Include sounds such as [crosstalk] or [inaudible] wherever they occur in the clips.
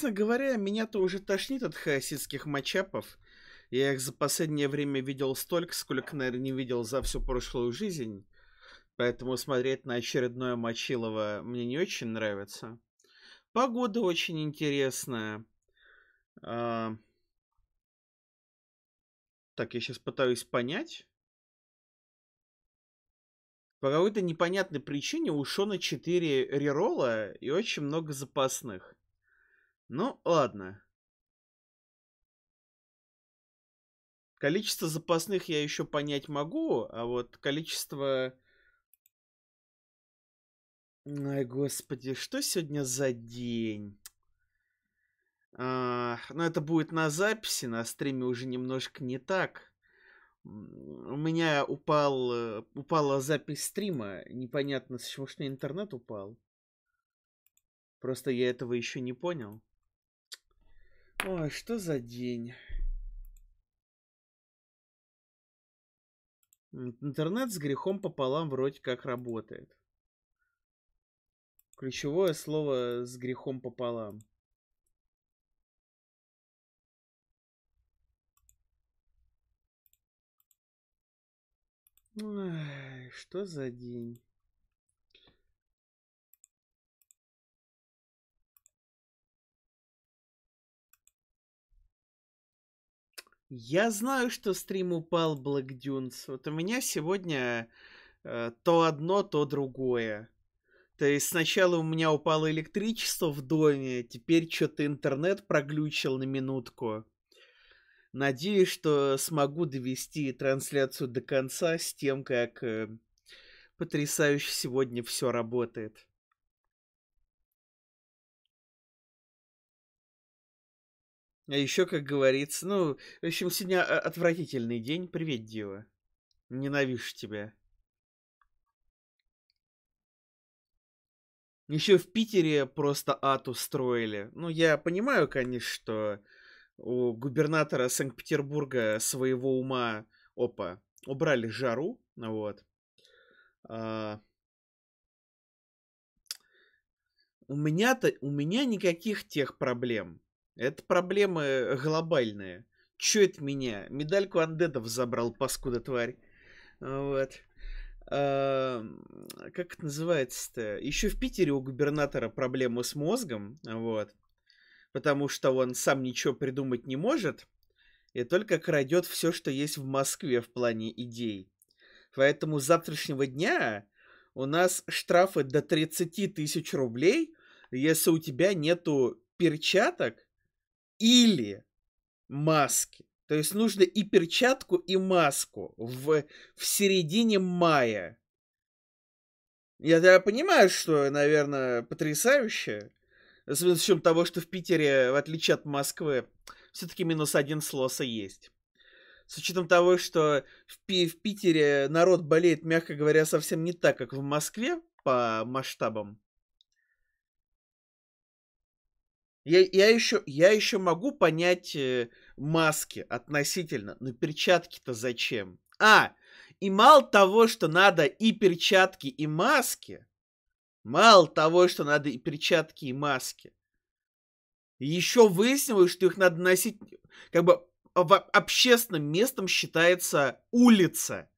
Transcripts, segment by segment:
Честно говоря, меня-то уже тошнит от хаоситских матчапов. Я их за последнее время видел столько, сколько, наверное, не видел за всю прошлую жизнь. Поэтому смотреть на очередное Мочилово мне не очень нравится. Погода очень интересная. А... Так, я сейчас пытаюсь понять. По какой-то непонятной причине у Шона 4 рерола и очень много запасных. Ну, ладно. Количество запасных я еще понять могу, а вот количество... Ой, господи, что сегодня за день? А, но ну, это будет на записи, на стриме уже немножко не так. У меня упал, э, упала запись стрима. Непонятно, с чего что интернет упал. Просто я этого еще не понял. Ой, что за день. Интернет с грехом пополам вроде как работает. Ключевое слово с грехом пополам. Ой, что за день? Я знаю, что стрим упал Black Dunes. Вот у меня сегодня э, то одно, то другое. То есть сначала у меня упало электричество в доме, теперь что-то интернет проглючил на минутку. Надеюсь, что смогу довести трансляцию до конца с тем, как э, потрясающе сегодня все работает. А еще, как говорится, ну, в общем, сегодня а, отвратительный день. Привет, Дива. Ненавижу тебя. Еще в Питере просто ад устроили. Ну, я понимаю, конечно, что у губернатора Санкт-Петербурга своего ума, опа, убрали жару, вот. А... У меня-то, у меня никаких тех проблем. Это проблемы глобальные. Чё это меня? Медальку андедов забрал, паскуда тварь. Вот. А, как это называется-то? Еще в Питере у губернатора проблемы с мозгом. Вот. Потому что он сам ничего придумать не может. И только крадет все, что есть в Москве в плане идей. Поэтому с завтрашнего дня у нас штрафы до 30 тысяч рублей, если у тебя нету перчаток или маски. То есть нужно и перчатку, и маску в, в середине мая. Я тогда понимаю, что, наверное, потрясающе. с учетом того, что в Питере, в отличие от Москвы, все-таки минус один слоса есть. С учетом того, что в, Пи в Питере народ болеет, мягко говоря, совсем не так, как в Москве по масштабам. Я, я, еще, я еще могу понять э, маски относительно, но ну, перчатки-то зачем? А, и мало того, что надо и перчатки, и маски, мало того, что надо и перчатки, и маски, еще выяснилось, что их надо носить, как бы а, общественным местом считается улица.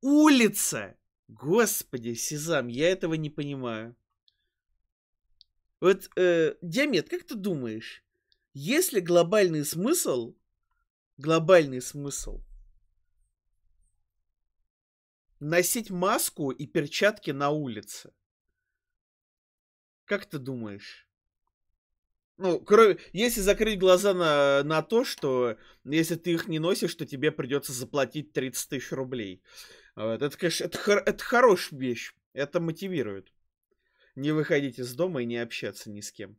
Улица! Господи, Сезам, я этого не понимаю. Вот, э, Диамет, как ты думаешь, если глобальный смысл, глобальный смысл, носить маску и перчатки на улице, как ты думаешь? Ну, кроме, если закрыть глаза на, на то, что если ты их не носишь, то тебе придется заплатить 30 тысяч рублей. Вот. Это, конечно, это, это хорошая вещь. Это мотивирует не выходить из дома и не общаться ни с кем.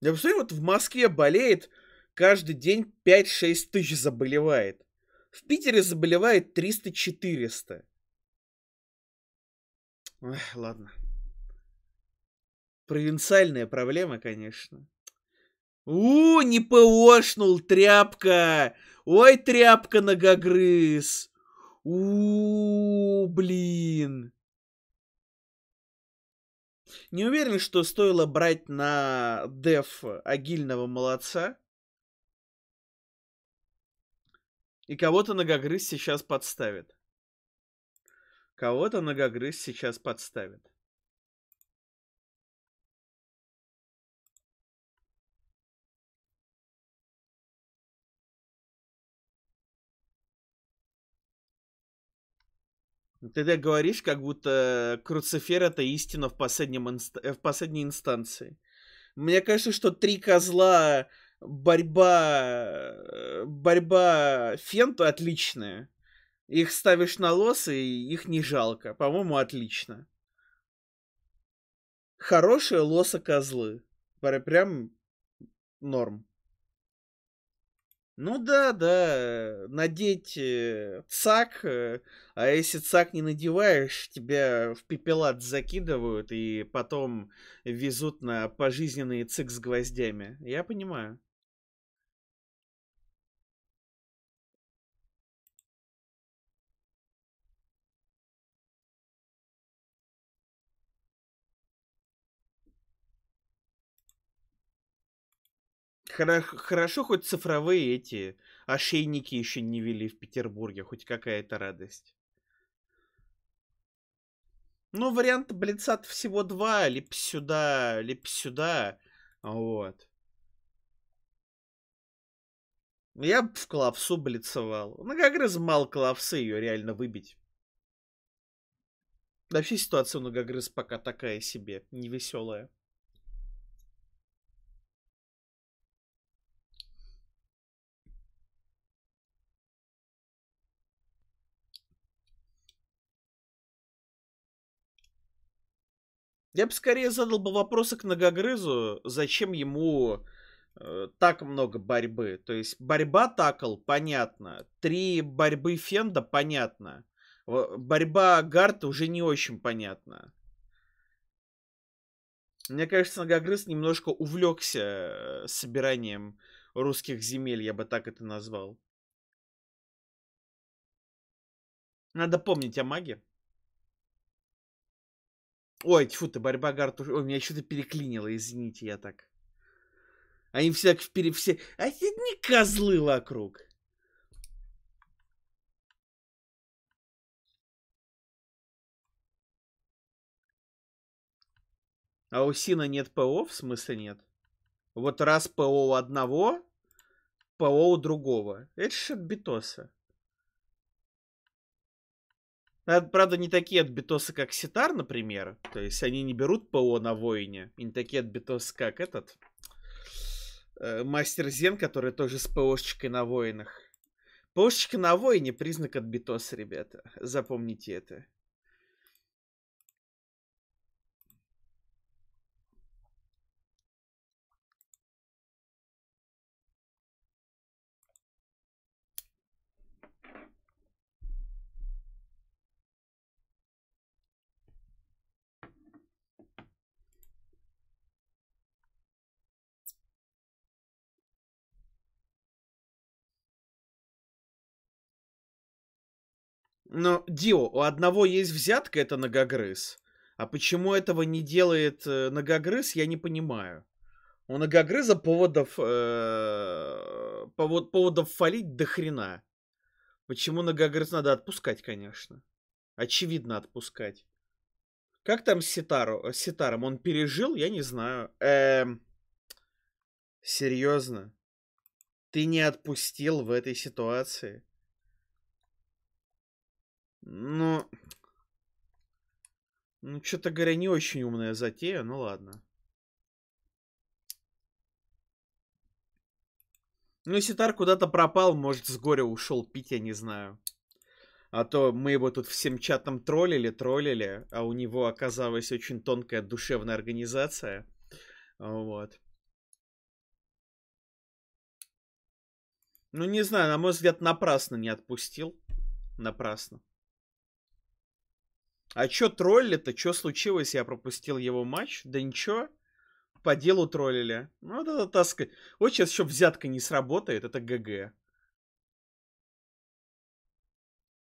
Я посмотри, вот в Москве болеет каждый день 5-6 тысяч заболевает. В Питере заболевает 300-400. ладно. Провинциальная проблема, конечно. У, не пошнул, тряпка! Ой, тряпка, многогрыз! У, блин! Не уверен, что стоило брать на деф агильного молодца. И кого-то многогрыз сейчас подставит. Кого-то многогрыз сейчас подставит. Ты так говоришь, как будто Круцифер это истина в, последнем инст... Э, в последней инстанции. Мне кажется, что три козла, борьба, э, борьба Фенту отличная. Их ставишь на лос, и их не жалко. По-моему, отлично. Хорошие лоса козлы. Прям норм. Ну да, да, надеть э, цак, э, а если цак не надеваешь, тебя в пепелат закидывают и потом везут на пожизненные цик с гвоздями. Я понимаю. Хорошо, хорошо хоть цифровые эти ошейники еще не вели в Петербурге, хоть какая-то радость. Ну, вариант блицат всего два, лип сюда, лип сюда, вот. Я бы в клавсу блицевал. Ну, как раз мал клавсы ее реально выбить. Вообще ситуация у многогрыз пока такая себе, невеселая. Я бы скорее задал бы вопросы к Многогрызу, зачем ему э, так много борьбы. То есть борьба такл, понятно. Три борьбы Фенда, понятно. Борьба Гарта уже не очень понятна. Мне кажется, Многогрыз немножко увлекся э, собиранием русских земель, я бы так это назвал. Надо помнить о маге. Ой, тьфу ты, борьба гартуш... Ой, меня что-то переклинило, извините, я так. Они все так вперед, все... не а козлы вокруг. А у Сина нет ПО? В смысле нет? Вот раз ПО у одного, ПО у другого. Это же битоса. Правда, не такие отбитосы, как Ситар, например. То есть они не берут ПО на воине. И не такие отбитосы, как этот. Э, Мастер Зен, который тоже с ПОшечкой на воинах. ПОшечка на воине признак отбитоса, ребята. Запомните это. Но, Дио, у одного есть взятка, это многогрыз. А почему этого не делает многогрыз, э, я не понимаю. У многогрыза поводов, э, повод, поводов фалить до хрена. Почему многогрыз надо отпускать, конечно. Очевидно отпускать. Как там с, э, с Ситаром? Он пережил? Я не знаю. Эм, серьезно? Ты не отпустил в этой ситуации? Ну... Ну, что-то, говоря, не очень умная затея, ну ладно. Ну, Ситар куда-то пропал, может, с горя ушел пить, я не знаю. А то мы его тут всем чатом троллили, троллили, а у него оказалась очень тонкая душевная организация. Вот. Ну, не знаю, на мой взгляд, напрасно не отпустил. Напрасно. А чё тролли-то? Чё случилось? Я пропустил его матч. Да ничего. По делу троллили. Ну, вот это таска. Вот сейчас еще взятка не сработает. Это ГГ.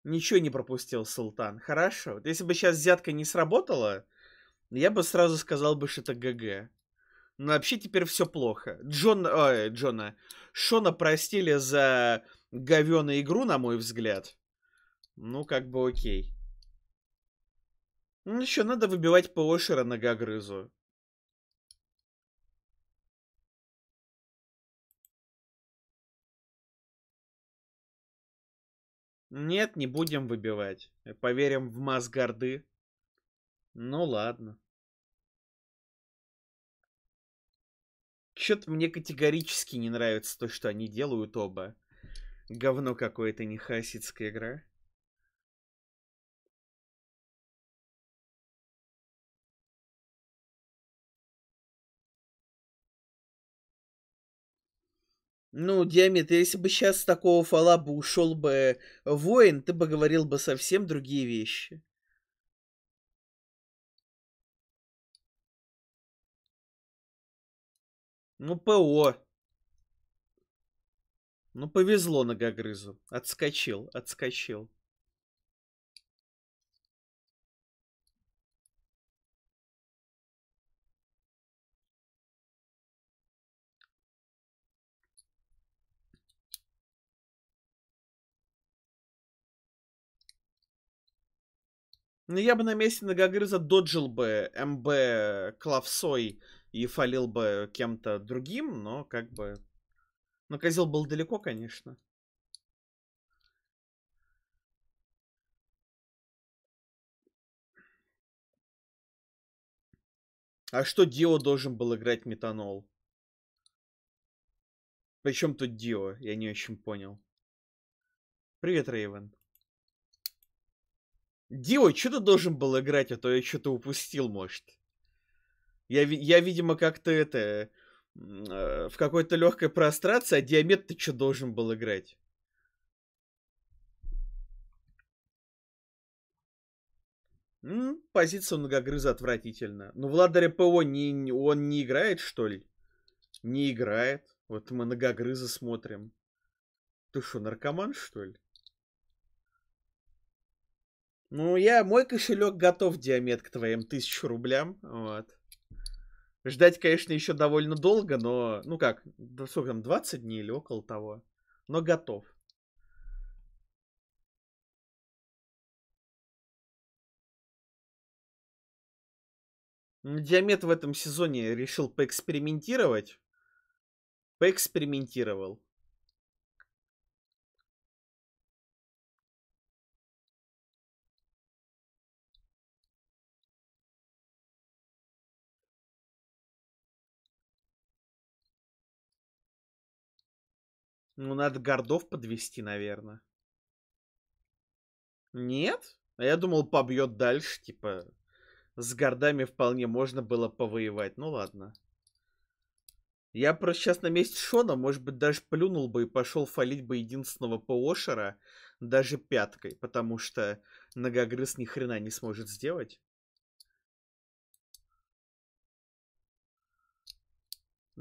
Ничего не пропустил Султан. Хорошо. Вот если бы сейчас взятка не сработала, я бы сразу сказал бы, что это ГГ. Но вообще теперь все плохо. Джон, ой, Джона, Шона простили за говеную игру, на мой взгляд. Ну, как бы окей. Ну Еще надо выбивать плошера ногогрызу. Нет, не будем выбивать. Э, поверим в Масгарды. Ну ладно. Чё-то мне категорически не нравится то, что они делают оба. Говно какое-то нехасидская игра. Ну, Диаметр, если бы сейчас с такого фала бы ушел бы воин, ты бы говорил бы совсем другие вещи. Ну, ПО. Ну, повезло ногогрызу. Отскочил, отскочил. Ну я бы на месте нагагрыза доджил бы МБ Клавсой и фалил бы кем-то другим, но как бы... Но козел был далеко, конечно. А что Дио должен был играть метанол? Причем тут Дио? Я не очень понял. Привет, Рейвен. Дио, что ты должен был играть, а то я что-то упустил, может. Я, я видимо, как-то это... Э, в какой-то легкой прострации, а Диамет ты что должен был играть? М-м, позиция многогрыза отвратительна. Ну, Владаря РПО не, он не играет, что ли? Не играет. Вот мы многогрыза смотрим. Ты что, наркоман, что ли? Ну, я, мой кошелек готов, Диамет, к твоим тысячу рублям. Вот. Ждать, конечно, еще довольно долго, но... Ну как, сколько там, 20 дней или около того? Но готов. Ну, Диамет в этом сезоне решил поэкспериментировать. Поэкспериментировал. Ну, надо гордов подвести, наверное. Нет? А Я думал, побьет дальше, типа... С гордами вполне можно было повоевать. Ну ладно. Я просто сейчас на месте Шона, может быть, даже плюнул бы и пошел фалить бы единственного ПОшера даже пяткой, потому что многогрыз ни хрена не сможет сделать.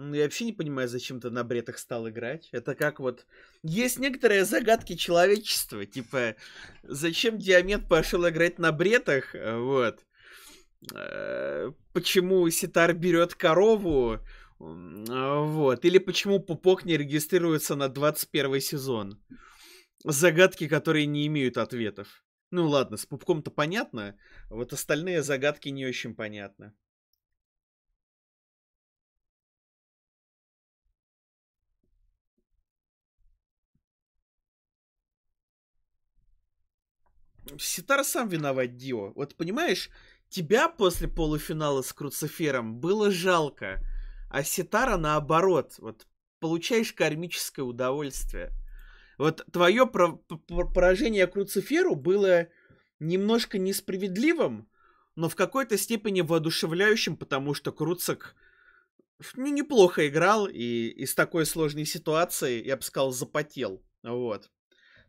Ну Я вообще не понимаю, зачем ты на бретах стал играть. Это как вот... Есть некоторые загадки человечества, типа, зачем Диамет пошел играть на бретах, э, вот. Э, почему Ситар берет корову, вот. Или почему Пупок не регистрируется на 21 сезон. Загадки, которые не имеют ответов. Ну ладно, с Пупком-то понятно, а вот остальные загадки не очень понятно. Ситар сам виноват, Дио. Вот понимаешь, тебя после полуфинала с Круцифером было жалко, а Ситара наоборот. Вот получаешь кармическое удовольствие. Вот твое про- про- поражение Круциферу было немножко несправедливым, но в какой-то степени воодушевляющим, потому что Круцик ну, неплохо играл и из такой сложной ситуации, я бы сказал, запотел. Вот.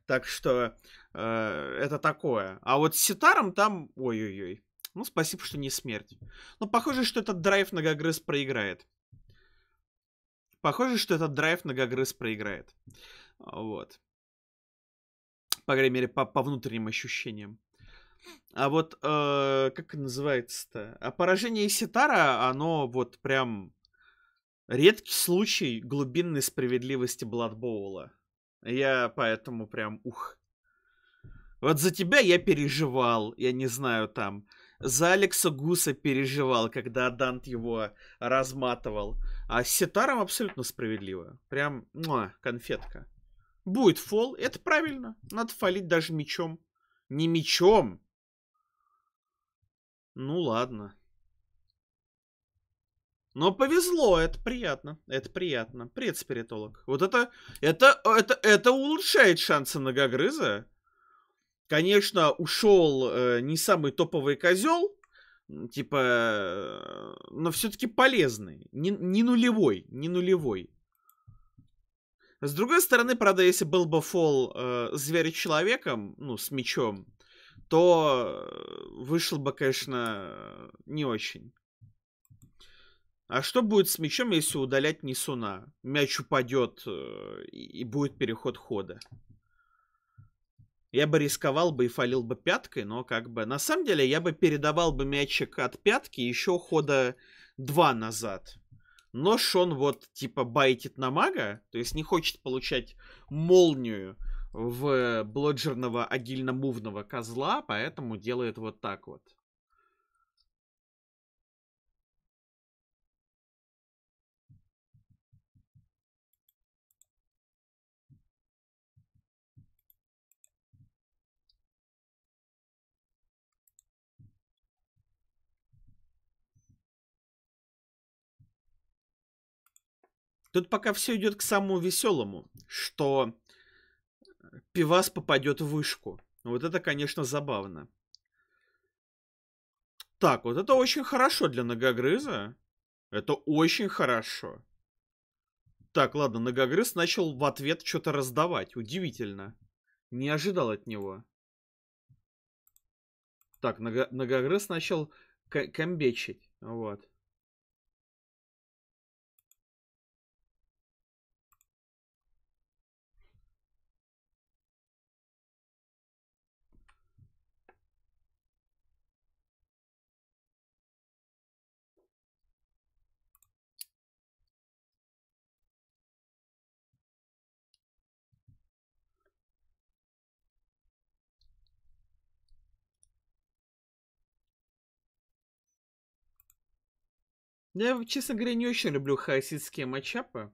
Так что э, это такое. А вот с ситаром там... Ой-ой-ой. Ну, спасибо, что не смерть. Но ну, похоже, что этот драйв Многогрыз проиграет. Похоже, что этот драйв Многогрыз проиграет. А, вот. По крайней мере, по, по внутренним ощущениям. А вот, э, как называется-то? А поражение Ситара, оно вот прям редкий случай глубинной справедливости Бладбоула. Я поэтому прям, ух. Вот за тебя я переживал, я не знаю там. За Алекса Гуса переживал, когда Дант его разматывал. А с Ситаром абсолютно справедливо. Прям муа, конфетка. Будет фол, это правильно. Надо фалить даже мечом. Не мечом. Ну ладно. Но повезло, это приятно, это приятно. Привет, спиритолог. Вот это, это, это, это улучшает шансы на гагрыза. Конечно, ушел э, не самый топовый козел, типа, э, но все-таки полезный, не, не нулевой, не нулевой. С другой стороны, правда, если был бы фол э, зверь-человеком, ну, с мечом, то э, вышел бы, конечно, не очень. А что будет с мячом, если удалять несуна? Мяч упадет э, и будет переход хода. Я бы рисковал бы и фалил бы пяткой, но как бы... На самом деле я бы передавал бы мячик от пятки еще хода два назад. Но шон вот типа байтит на мага, то есть не хочет получать молнию в э, блоджерного агильно-мувного козла, поэтому делает вот так вот. Тут пока все идет к самому веселому, что э, пивас попадет в вышку. Вот это, конечно, забавно. Так, вот это очень хорошо для многогрыза. Это очень хорошо. Так, ладно, многогрыз начал в ответ что-то раздавать. Удивительно. Не ожидал от него. Так, много, начал комбечить. Вот. Ну, я, честно говоря, не очень люблю хаоситские матчапы.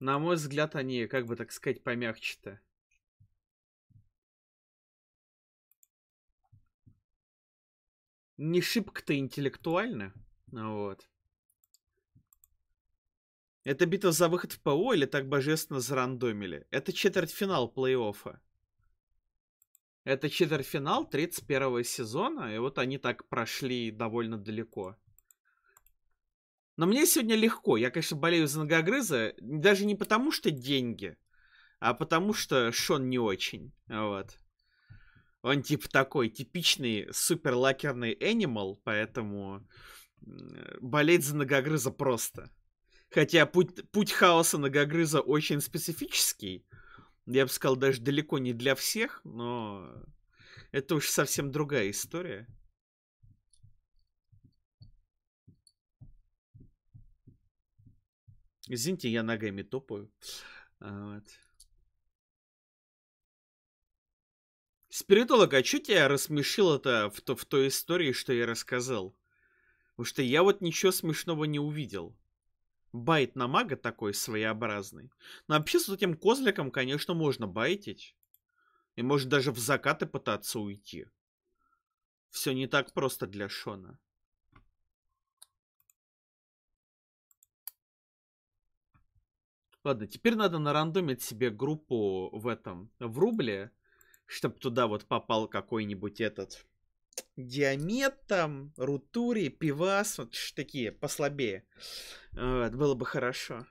На мой взгляд, они, как бы так сказать, помягче-то. Не шибко-то интеллектуально. Вот. Это битва за выход в ПО или так божественно зарандомили? Это четвертьфинал плей-оффа. Это четвертьфинал 31 сезона, и вот они так прошли довольно далеко. Но мне сегодня легко. Я, конечно, болею за ногогрыза, даже не потому, что деньги, а потому, что Шон не очень. Вот. Он типа такой типичный супер лакерный анимал, поэтому болеть за ногогрыза просто. Хотя путь, путь хаоса ногогрыза очень специфический, я бы сказал, даже далеко не для всех, но это уж совсем другая история. Извините, я ногами топаю. А, вот. Спиритолог, а что тебя рассмешило-то в, то, в той истории, что я рассказал? Потому что я вот ничего смешного не увидел. Байт на мага такой своеобразный. Но вообще с этим козликом, конечно, можно байтить. И может даже в закаты пытаться уйти. Все не так просто для Шона. Ладно, теперь надо нарандомить себе группу в этом, в рубле, чтобы туда вот попал какой-нибудь этот Диамет там, Рутури, Пивас, вот такие послабее. Вот, было бы хорошо.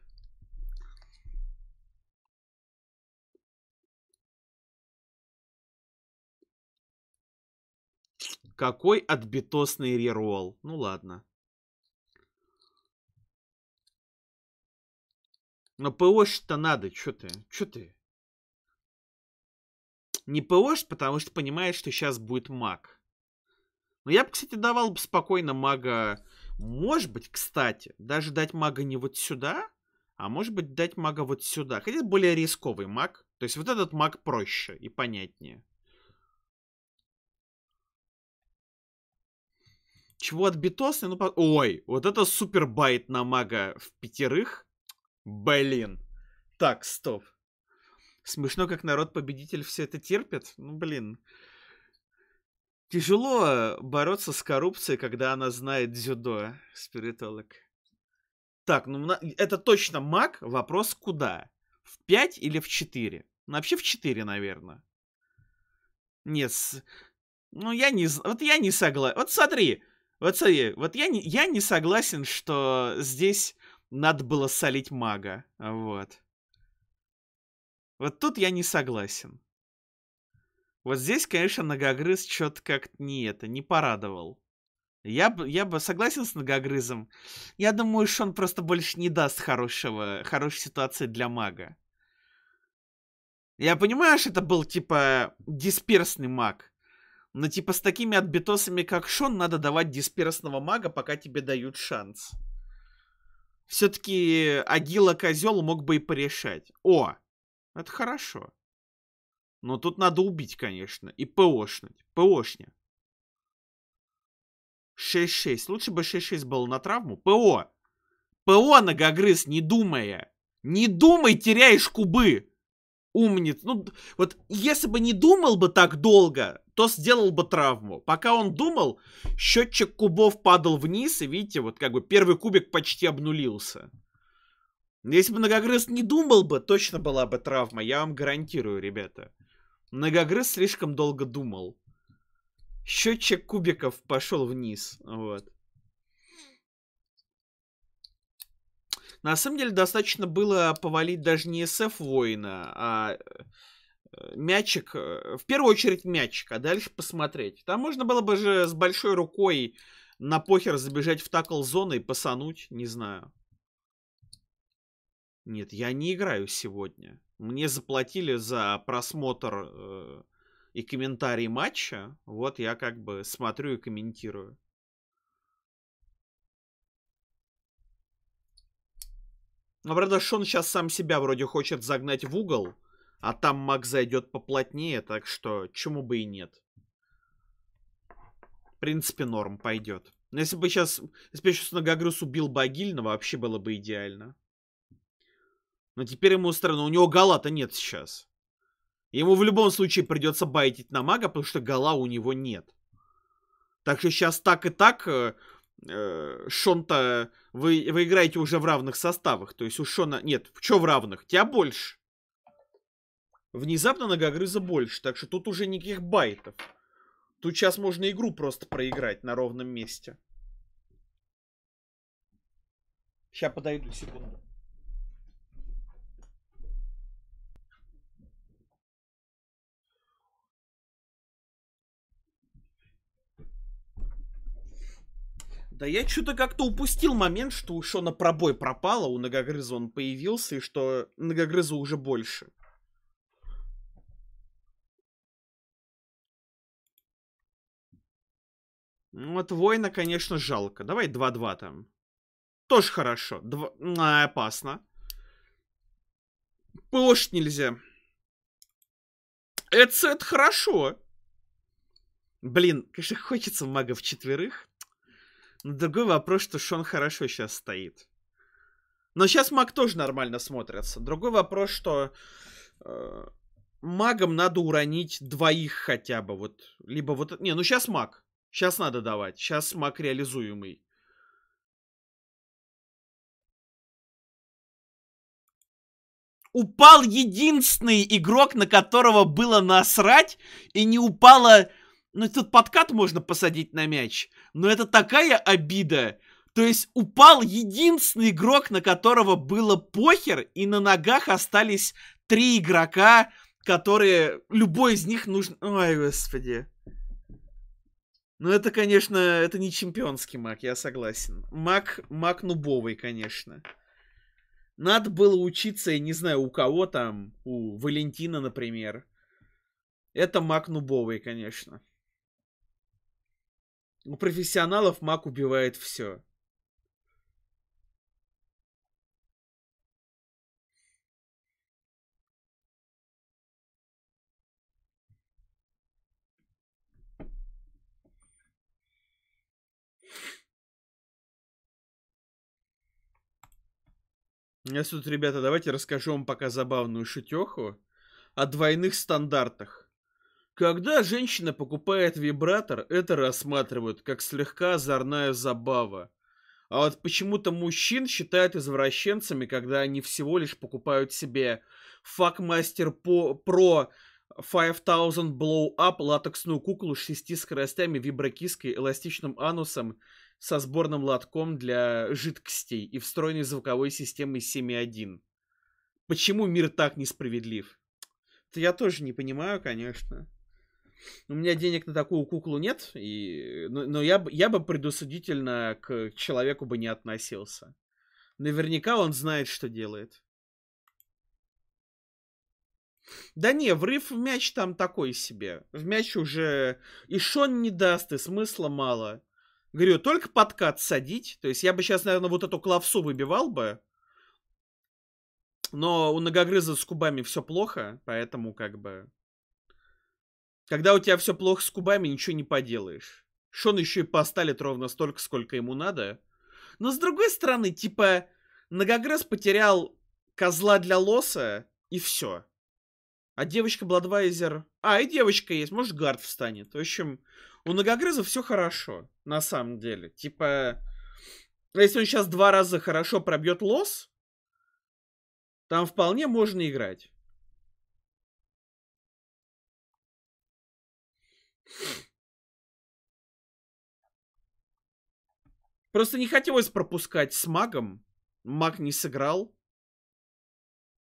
Какой отбитосный реролл. Ну ладно. Но ПОшь-то надо, что ты, что ты? Не ПОшь, потому что понимаешь, что сейчас будет маг. Но ну, я бы, кстати, давал бы спокойно мага... Может быть, кстати, даже дать мага не вот сюда, а может быть дать мага вот сюда. Хотя это более рисковый маг. То есть вот этот маг проще и понятнее. Чего от битосны? Ну, по... Ой, вот это супер байт на мага в пятерых. Блин. Так, стоп. Смешно, как народ-победитель все это терпит. Ну, блин. Тяжело э, бороться с коррупцией, когда она знает дзюдо, спиритолог. Так, ну это точно маг, вопрос куда? В 5 или в 4? Ну, вообще в 4, наверное. Нет, ну я не... Вот я не согласен. Вот смотри, вот смотри, вот я не, я не согласен, что здесь надо было солить мага, вот. Вот тут я не согласен. Вот здесь, конечно, многогрыз что-то как-то не это, не порадовал. Я бы, я бы согласен с многогрызом. Я думаю, что он просто больше не даст хорошего, хорошей ситуации для мага. Я понимаю, что это был, типа, дисперсный маг. Но, типа, с такими отбитосами, как Шон, надо давать дисперсного мага, пока тебе дают шанс. Все-таки Агила Козел мог бы и порешать. О, это хорошо. Но тут надо убить, конечно, и ПОшнуть. ПОшня. 6-6. Лучше бы 6-6 было на травму. ПО. ПО, ногогрыз, не думая. Не думай, теряешь кубы. Умниц. Ну, вот если бы не думал бы так долго, то сделал бы травму. Пока он думал, счетчик кубов падал вниз, и видите, вот как бы первый кубик почти обнулился. Если бы многогрыз не думал бы, точно была бы травма, я вам гарантирую, ребята. Многогрыз слишком долго думал. Счетчик кубиков пошел вниз. Вот. На самом деле достаточно было повалить даже не СФ воина, а э, мячик, э, в первую очередь мячик, а дальше посмотреть. Там можно было бы же с большой рукой на похер забежать в такл зону и посануть, не знаю. Нет, я не играю сегодня. Мне заплатили за просмотр э, и комментарий матча. Вот я как бы смотрю и комментирую. Но, правда, Шон сейчас сам себя вроде хочет загнать в угол, а там Мак зайдет поплотнее, так что чему бы и нет. В принципе, норм пойдет. Но если бы сейчас, если бы еще с Ногогрыз убил Багильного, вообще было бы идеально. Но теперь ему странно, у него гала-то нет сейчас. Ему в любом случае придется байтить на мага, потому что гала у него нет. Так что сейчас так и так э, э, Шон-то вы, вы играете уже в равных составах. То есть у Шона... Нет, что в равных? Тебя больше. Внезапно ногогрыза больше, так что тут уже никаких байтов. Тут сейчас можно игру просто проиграть на ровном месте. Сейчас подойду секунду. Да я что-то как-то упустил момент, что у Шона пробой пропало у Многогрыза он появился, и что Многогрыза уже больше. Ну, от Война, конечно, жалко. Давай 2-2 там. Тоже хорошо. Два... А, опасно. ПОшь нельзя. Это, это хорошо. Блин, конечно, хочется магов четверых. Другой вопрос, что Шон хорошо сейчас стоит. Но сейчас маг тоже нормально смотрится. Другой вопрос, что э, магам надо уронить двоих хотя бы. Вот, либо вот... Не, ну сейчас маг. Сейчас надо давать. Сейчас маг реализуемый. Упал единственный игрок, на которого было насрать, и не упала ну, тут подкат можно посадить на мяч. Но это такая обида. То есть упал единственный игрок, на которого было похер, и на ногах остались три игрока, которые... Любой из них нужен... Ой, господи. Ну, это, конечно, это не чемпионский маг, я согласен. Маг, маг нубовый, конечно. Надо было учиться, я не знаю, у кого там, у Валентина, например. Это маг нубовый, конечно. У профессионалов маг убивает все. Я тут, ребята, давайте расскажу вам пока забавную шутеху о двойных стандартах. Когда женщина покупает вибратор, это рассматривают как слегка озорная забава. А вот почему-то мужчин считают извращенцами, когда они всего лишь покупают себе Fuckmaster Pro 5000 Blow Up латексную куклу с шести скоростями, виброкиской, эластичным анусом со сборным лотком для жидкостей и встроенной звуковой системой 7.1. Почему мир так несправедлив? Это я тоже не понимаю, конечно у меня денег на такую куклу нет, и, но, но я, я бы предусудительно к человеку бы не относился. Наверняка он знает, что делает. Да не, врыв в мяч там такой себе. В мяч уже и Шон не даст, и смысла мало. Говорю, только подкат садить. То есть я бы сейчас, наверное, вот эту клавсу выбивал бы. Но у многогрыза с кубами все плохо, поэтому как бы... Когда у тебя все плохо с кубами, ничего не поделаешь. Шон еще и посталит ровно столько, сколько ему надо. Но с другой стороны, типа, Многогресс потерял козла для лоса, и все. А девочка Бладвайзер... А, и девочка есть, может, гард встанет. В общем, у Многогрыза все хорошо, на самом деле. Типа, если он сейчас два раза хорошо пробьет лос, там вполне можно играть. Просто не хотелось пропускать с магом. Маг не сыграл.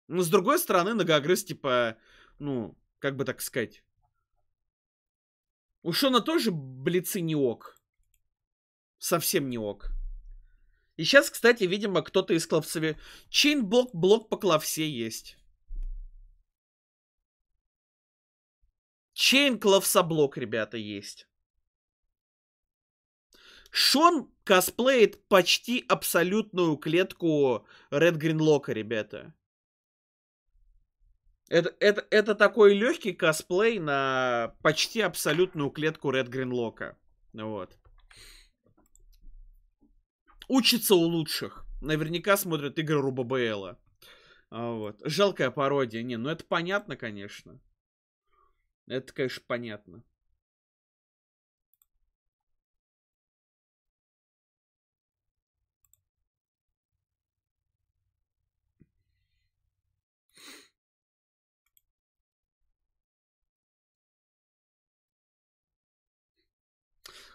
Но с другой стороны, многогрыз, типа, ну, как бы так сказать. У Шона тоже блицы не ок. Совсем не ок. И сейчас, кстати, видимо, кто-то из клавсове... Чейнблок, блок по клавсе есть. Чейн Клавсоблок, ребята, есть. Шон косплеит почти абсолютную клетку Red Гринлока, ребята. Это, это, это такой легкий косплей на почти абсолютную клетку Red Гринлока. Вот. Учится у лучших. Наверняка смотрят игры Рубабэла. А, вот. Жалкая пародия. Не, ну это понятно, конечно. Это, конечно, понятно.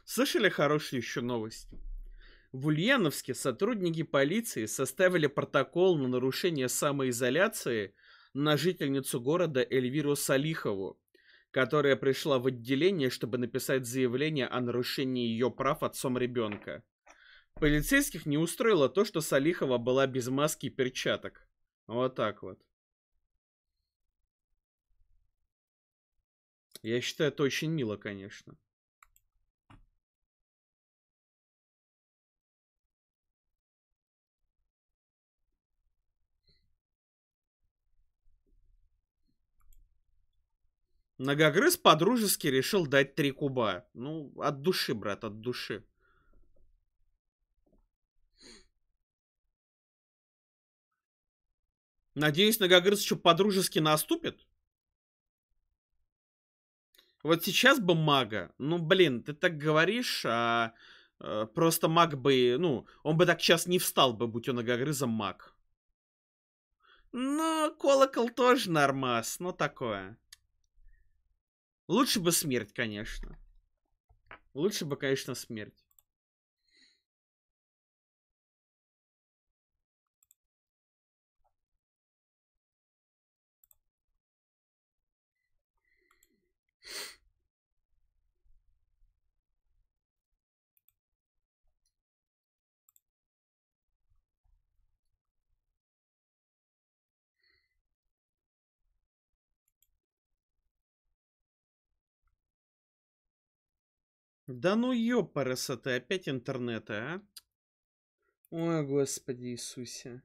Слышали хорошую еще новость? В Ульяновске сотрудники полиции составили протокол на нарушение самоизоляции на жительницу города Эльвиру Салихову которая пришла в отделение, чтобы написать заявление о нарушении ее прав отцом ребенка. Полицейских не устроило то, что Салихова была без маски и перчаток. Вот так вот. Я считаю, это очень мило, конечно. Многогрыз по-дружески решил дать три куба. Ну, от души, брат, от души. Надеюсь, Многогрыз еще по-дружески наступит? Вот сейчас бы мага. Ну, блин, ты так говоришь, а... а просто маг бы, ну, он бы так сейчас не встал бы, будь он Многогрызом маг. Ну, колокол тоже нормас, но ну, такое. Лучше бы смерть, конечно. Лучше бы, конечно, смерть. Да ну ёпарасоты, опять интернета, а? Ой, господи Иисусе.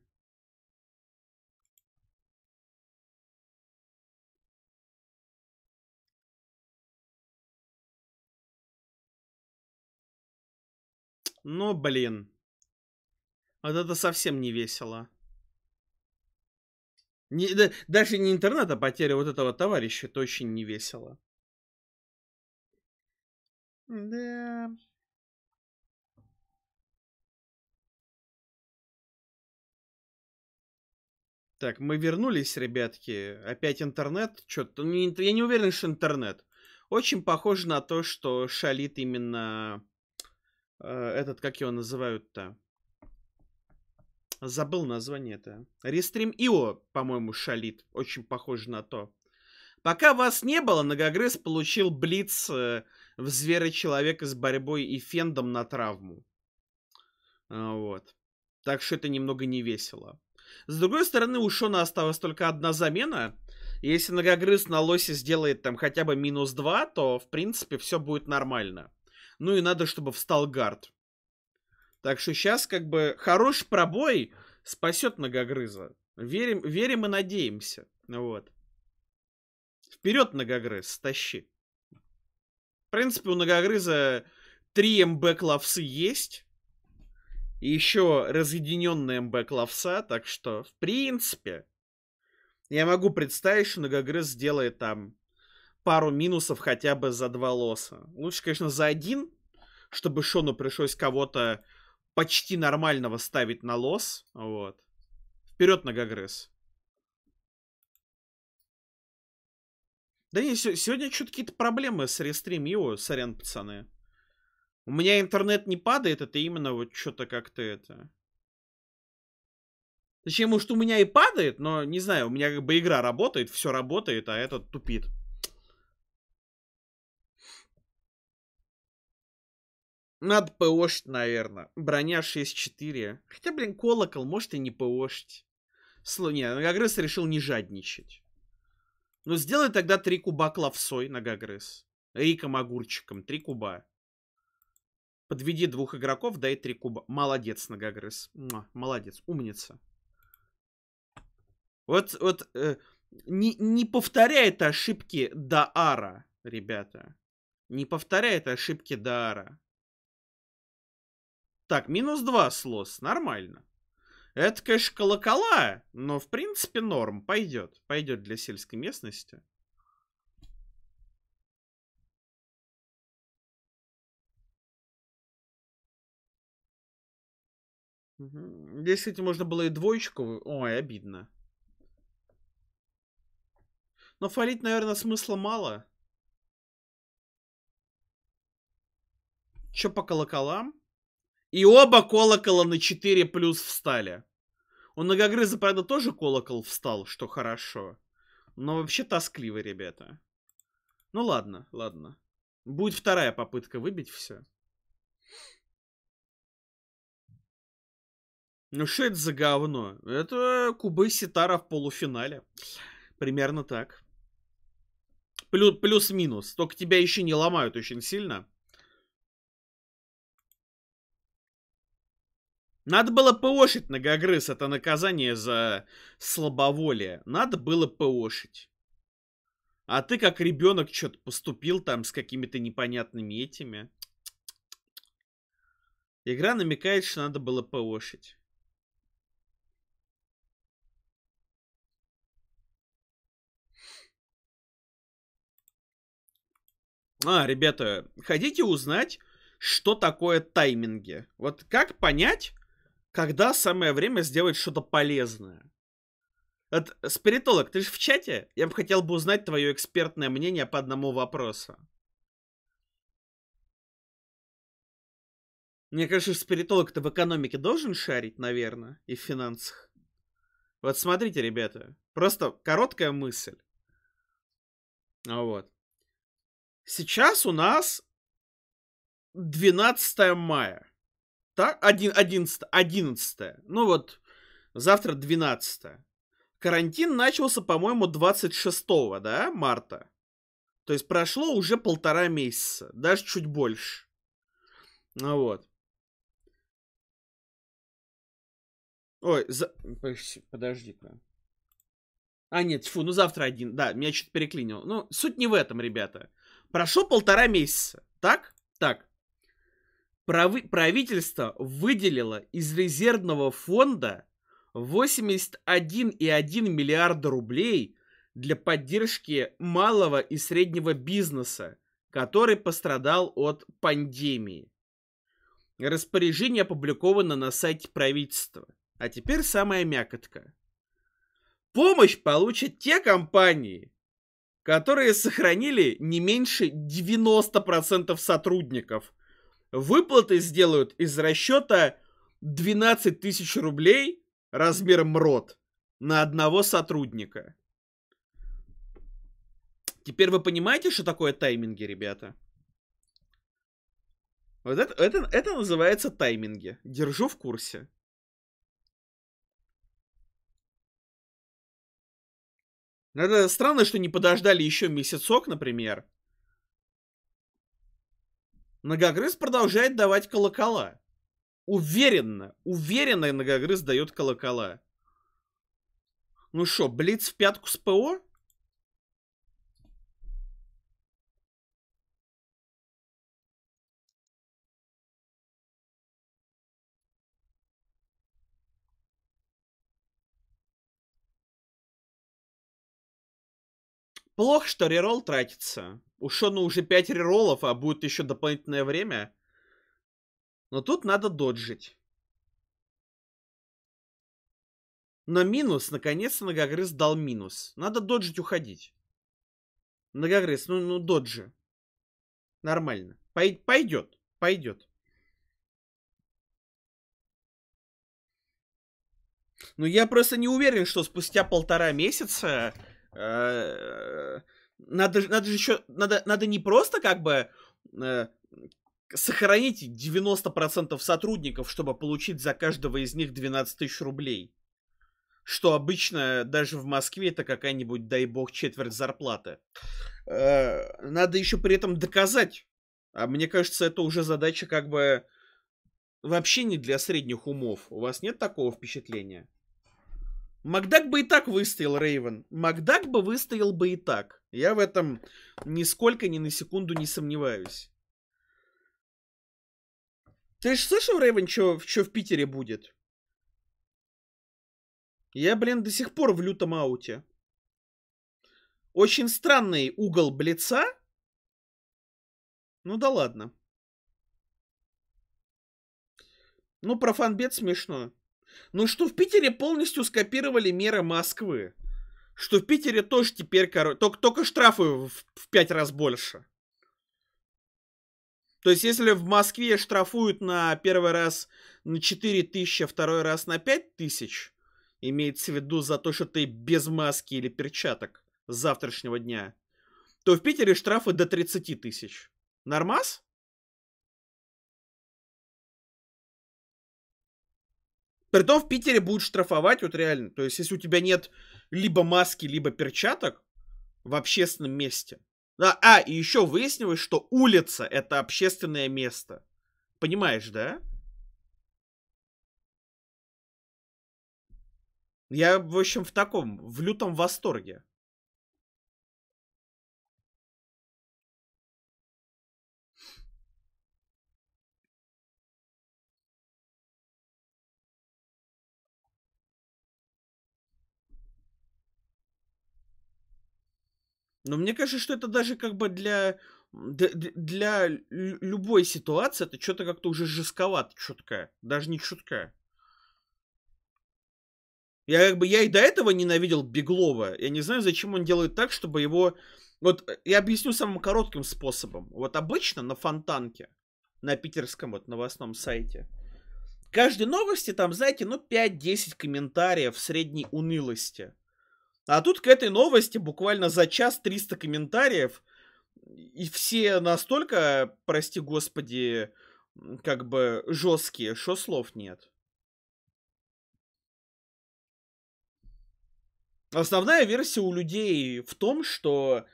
Но, блин. Вот это совсем не весело. Не, да, даже не интернета потеря вот этого товарища, это очень не весело. Да. Так, мы вернулись, ребятки. Опять интернет. Что-то... Я не уверен, что интернет. Очень похоже на то, что шалит именно э, этот, как его называют-то? Забыл название то Рестрим Ио, по-моему, шалит. Очень похоже на то. Пока вас не было, ногогрыз получил блиц э, в Зверы-человека с борьбой и фендом на травму. А, вот. Так что это немного не весело. С другой стороны, у Шона осталась только одна замена. Если ногогрыз на Лосе сделает там хотя бы минус 2, то, в принципе, все будет нормально. Ну и надо, чтобы встал гард. Так что сейчас как бы хороший пробой спасет ногогрыза. Верим, верим и надеемся. Вот. Вперед, Многогрыз, стащи. В принципе, у Многогрыза три МБ-клавсы есть. И еще разъединенные МБ-клавса, так что, в принципе, я могу представить, что Многогрыз сделает там пару минусов хотя бы за два лоса. Лучше, конечно, за один, чтобы Шону пришлось кого-то почти нормального ставить на лос. Вот. Вперед, Многогрыз. Да не, сегодня что-то какие-то проблемы с рестримио, сорян, пацаны. У меня интернет не падает, это именно вот что-то как-то это. Точнее, может, у меня и падает, но не знаю, у меня как бы игра работает, все работает, а этот тупит. Надо ПОшить, наверное. Броня 6.4. Хотя, блин, колокол, может и не ПОшить. Сло... Не, ну, Агресс решил не жадничать. Ну, сделай тогда три куба клавсой, ногогрыз. Риком огурчиком, три куба. Подведи двух игроков, дай три куба. Молодец, ногогрыз. Муа, молодец, умница. Вот, вот, э, не, не повторяет ошибки Даара, ребята. Не повторяет ошибки Даара. Так, минус два слос, нормально. Это, конечно, колокола, но в принципе норм. Пойдет. Пойдет для сельской местности. Угу. Здесь, кстати, можно было и двоечку. Ой, обидно. Но фалить, наверное, смысла мало. Че по колоколам? И оба колокола на 4 плюс встали. У многогрыза, правда, тоже колокол встал, что хорошо. Но вообще тоскливо, ребята. Ну ладно, ладно. Будет вторая попытка выбить все. Ну что это за говно? Это кубы Ситара в полуфинале. Примерно так. Плюс-минус. Только тебя еще не ломают очень сильно. Надо было пошить многогрыз, это наказание за слабоволие. Надо было пошить. А ты как ребенок что-то поступил там с какими-то непонятными этими. Игра намекает, что надо было пошить. А, ребята, хотите узнать, что такое тайминги? Вот как понять, когда самое время сделать что-то полезное. Вот, спиритолог, ты же в чате? Я бы хотел бы узнать твое экспертное мнение по одному вопросу. Мне кажется, спиритолог-то в экономике должен шарить, наверное, и в финансах. Вот смотрите, ребята, просто короткая мысль. А вот. Сейчас у нас 12 мая. Так, один, одиннадцатое, Ну вот, завтра двенадцатое. Карантин начался, по-моему, 26 да, марта. То есть прошло уже полтора месяца, даже чуть больше. Ну вот. Ой, за... подожди-ка. А, нет, фу, ну завтра один. Да, меня что-то переклинило. Ну, суть не в этом, ребята. Прошло полтора месяца, так? Так правительство выделило из резервного фонда 81,1 миллиарда рублей для поддержки малого и среднего бизнеса, который пострадал от пандемии. Распоряжение опубликовано на сайте правительства. А теперь самая мякотка. Помощь получат те компании, которые сохранили не меньше 90% сотрудников – Выплаты сделают из расчета 12 тысяч рублей размером рот на одного сотрудника. Теперь вы понимаете, что такое тайминги, ребята? Вот это, это, это называется тайминги. Держу в курсе. Это странно, что не подождали еще месяцок, например. Многогрыз продолжает давать колокола. Уверенно, уверенно многогрыз дает колокола. Ну что, блиц в пятку с ПО? Плохо, что рерол тратится. У ну уже 5 реролов, а будет еще дополнительное время. Но тут надо доджить. На минус, наконец, то многогрыз дал минус. Надо доджить уходить. Многогрыз, ну, ну доджи. Нормально. Пой пойдет, пойдет. Ну, я просто не уверен, что спустя полтора месяца... Э -э -э надо, надо же еще, надо, надо не просто как бы э, сохранить 90% сотрудников, чтобы получить за каждого из них 12 тысяч рублей. Что обычно даже в Москве это какая-нибудь, дай бог, четверть зарплаты. Э, надо еще при этом доказать. А мне кажется, это уже задача как бы вообще не для средних умов. У вас нет такого впечатления? Макдак бы и так выстоял, Рейвен. Макдак бы выстоял бы и так. Я в этом нисколько ни на секунду не сомневаюсь. Ты же слышал, Рейвен, что в Питере будет? Я, блин, до сих пор в лютом ауте. Очень странный угол блица. Ну да ладно. Ну, про фанбет смешно. Ну что в Питере полностью скопировали меры Москвы. Что в Питере тоже теперь, короче, только, только штрафы в, в 5 раз больше. То есть, если в Москве штрафуют на первый раз на 4 тысячи, а второй раз на 5 тысяч, имеется в виду за то, что ты без маски или перчаток с завтрашнего дня, то в Питере штрафы до 30 тысяч. Нормас? Притом в Питере будут штрафовать, вот реально. То есть, если у тебя нет либо маски, либо перчаток в общественном месте. А, а и еще выяснилось, что улица — это общественное место. Понимаешь, да? Я, в общем, в таком, в лютом восторге. Но мне кажется, что это даже как бы для, для любой ситуации это что-то как-то уже жестковато, чуткое, Даже не чуткое. Я как бы, я и до этого ненавидел Беглова. Я не знаю, зачем он делает так, чтобы его... Вот э, я объясню самым коротким способом. Вот обычно на фонтанке, на питерском вот новостном сайте, каждой новости там, знаете, ну 5-10 комментариев средней унылости. А тут к этой новости буквально за час 300 комментариев, и все настолько, прости господи, как бы жесткие, что слов нет. Основная версия у людей в том, что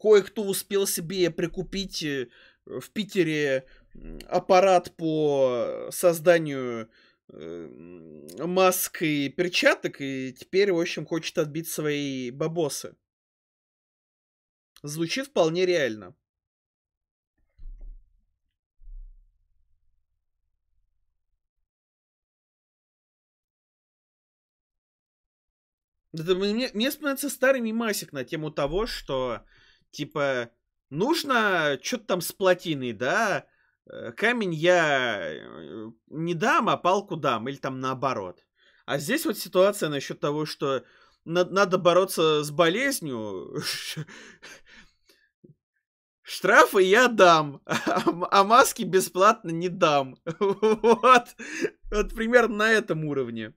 кое-кто успел себе прикупить э, в Питере аппарат по э, созданию Э, маск и перчаток, и теперь, в общем, хочет отбить свои бабосы. Звучит вполне реально. Это мне, мне вспоминается старый мимасик на тему того, что, типа, нужно что-то там с плотиной, да? Э, камень я э, не дам, а палку дам, или там наоборот. А здесь вот ситуация насчет того, что надо бороться с болезнью. [laughs] Штрафы я дам, [laughs] а маски бесплатно не дам. [laughs] Вот. Вот примерно на этом уровне.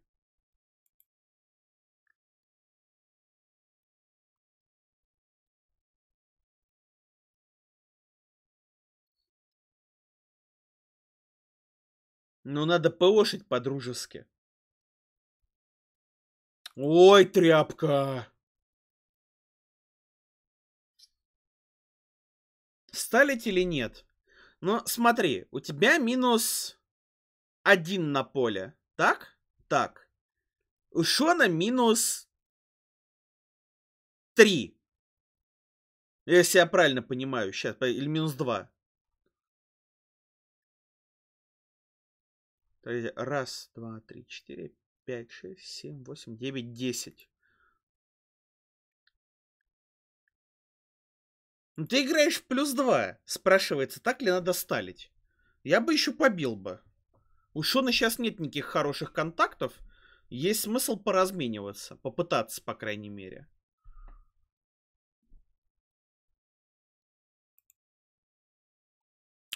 Но надо пошить по-дружески. Ой, тряпка! Сталить или нет? Но ну, смотри, у тебя минус один на поле. Так? Так. У Шона минус три. Если я правильно понимаю, сейчас, или минус два. То есть раз, два, три, четыре, пять, шесть, семь, восемь, девять, десять. Ну ты играешь плюс два. Спрашивается, так ли надо сталить? Я бы еще побил бы. У Шона сейчас нет никаких хороших контактов. Есть смысл поразмениваться. Попытаться, по крайней мере.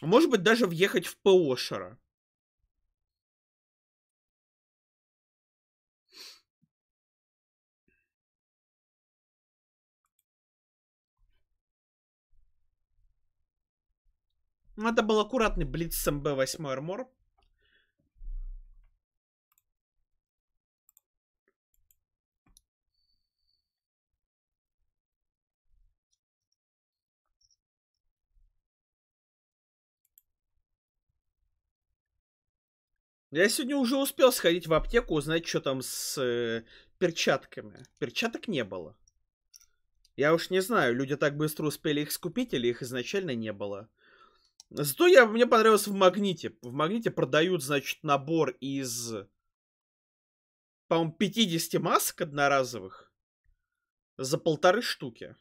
Может быть, даже въехать в ПО Шара. Надо был аккуратный блиц с МБ-8 армор. Я сегодня уже успел сходить в аптеку, узнать, что там с э, перчатками. Перчаток не было. Я уж не знаю, люди так быстро успели их скупить или их изначально не было. Зато я, мне понравилось в Магните. В Магните продают, значит, набор из, по-моему, 50 масок одноразовых за полторы штуки.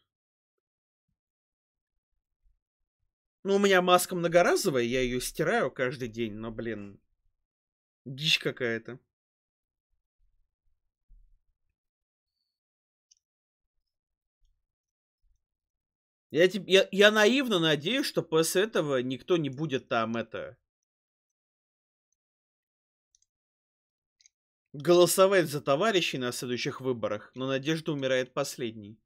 Ну, у меня маска многоразовая, я ее стираю каждый день, но, блин, дичь какая-то. Я, я, я наивно надеюсь, что после этого никто не будет там это... Голосовать за товарищей на следующих выборах, но надежда умирает последней.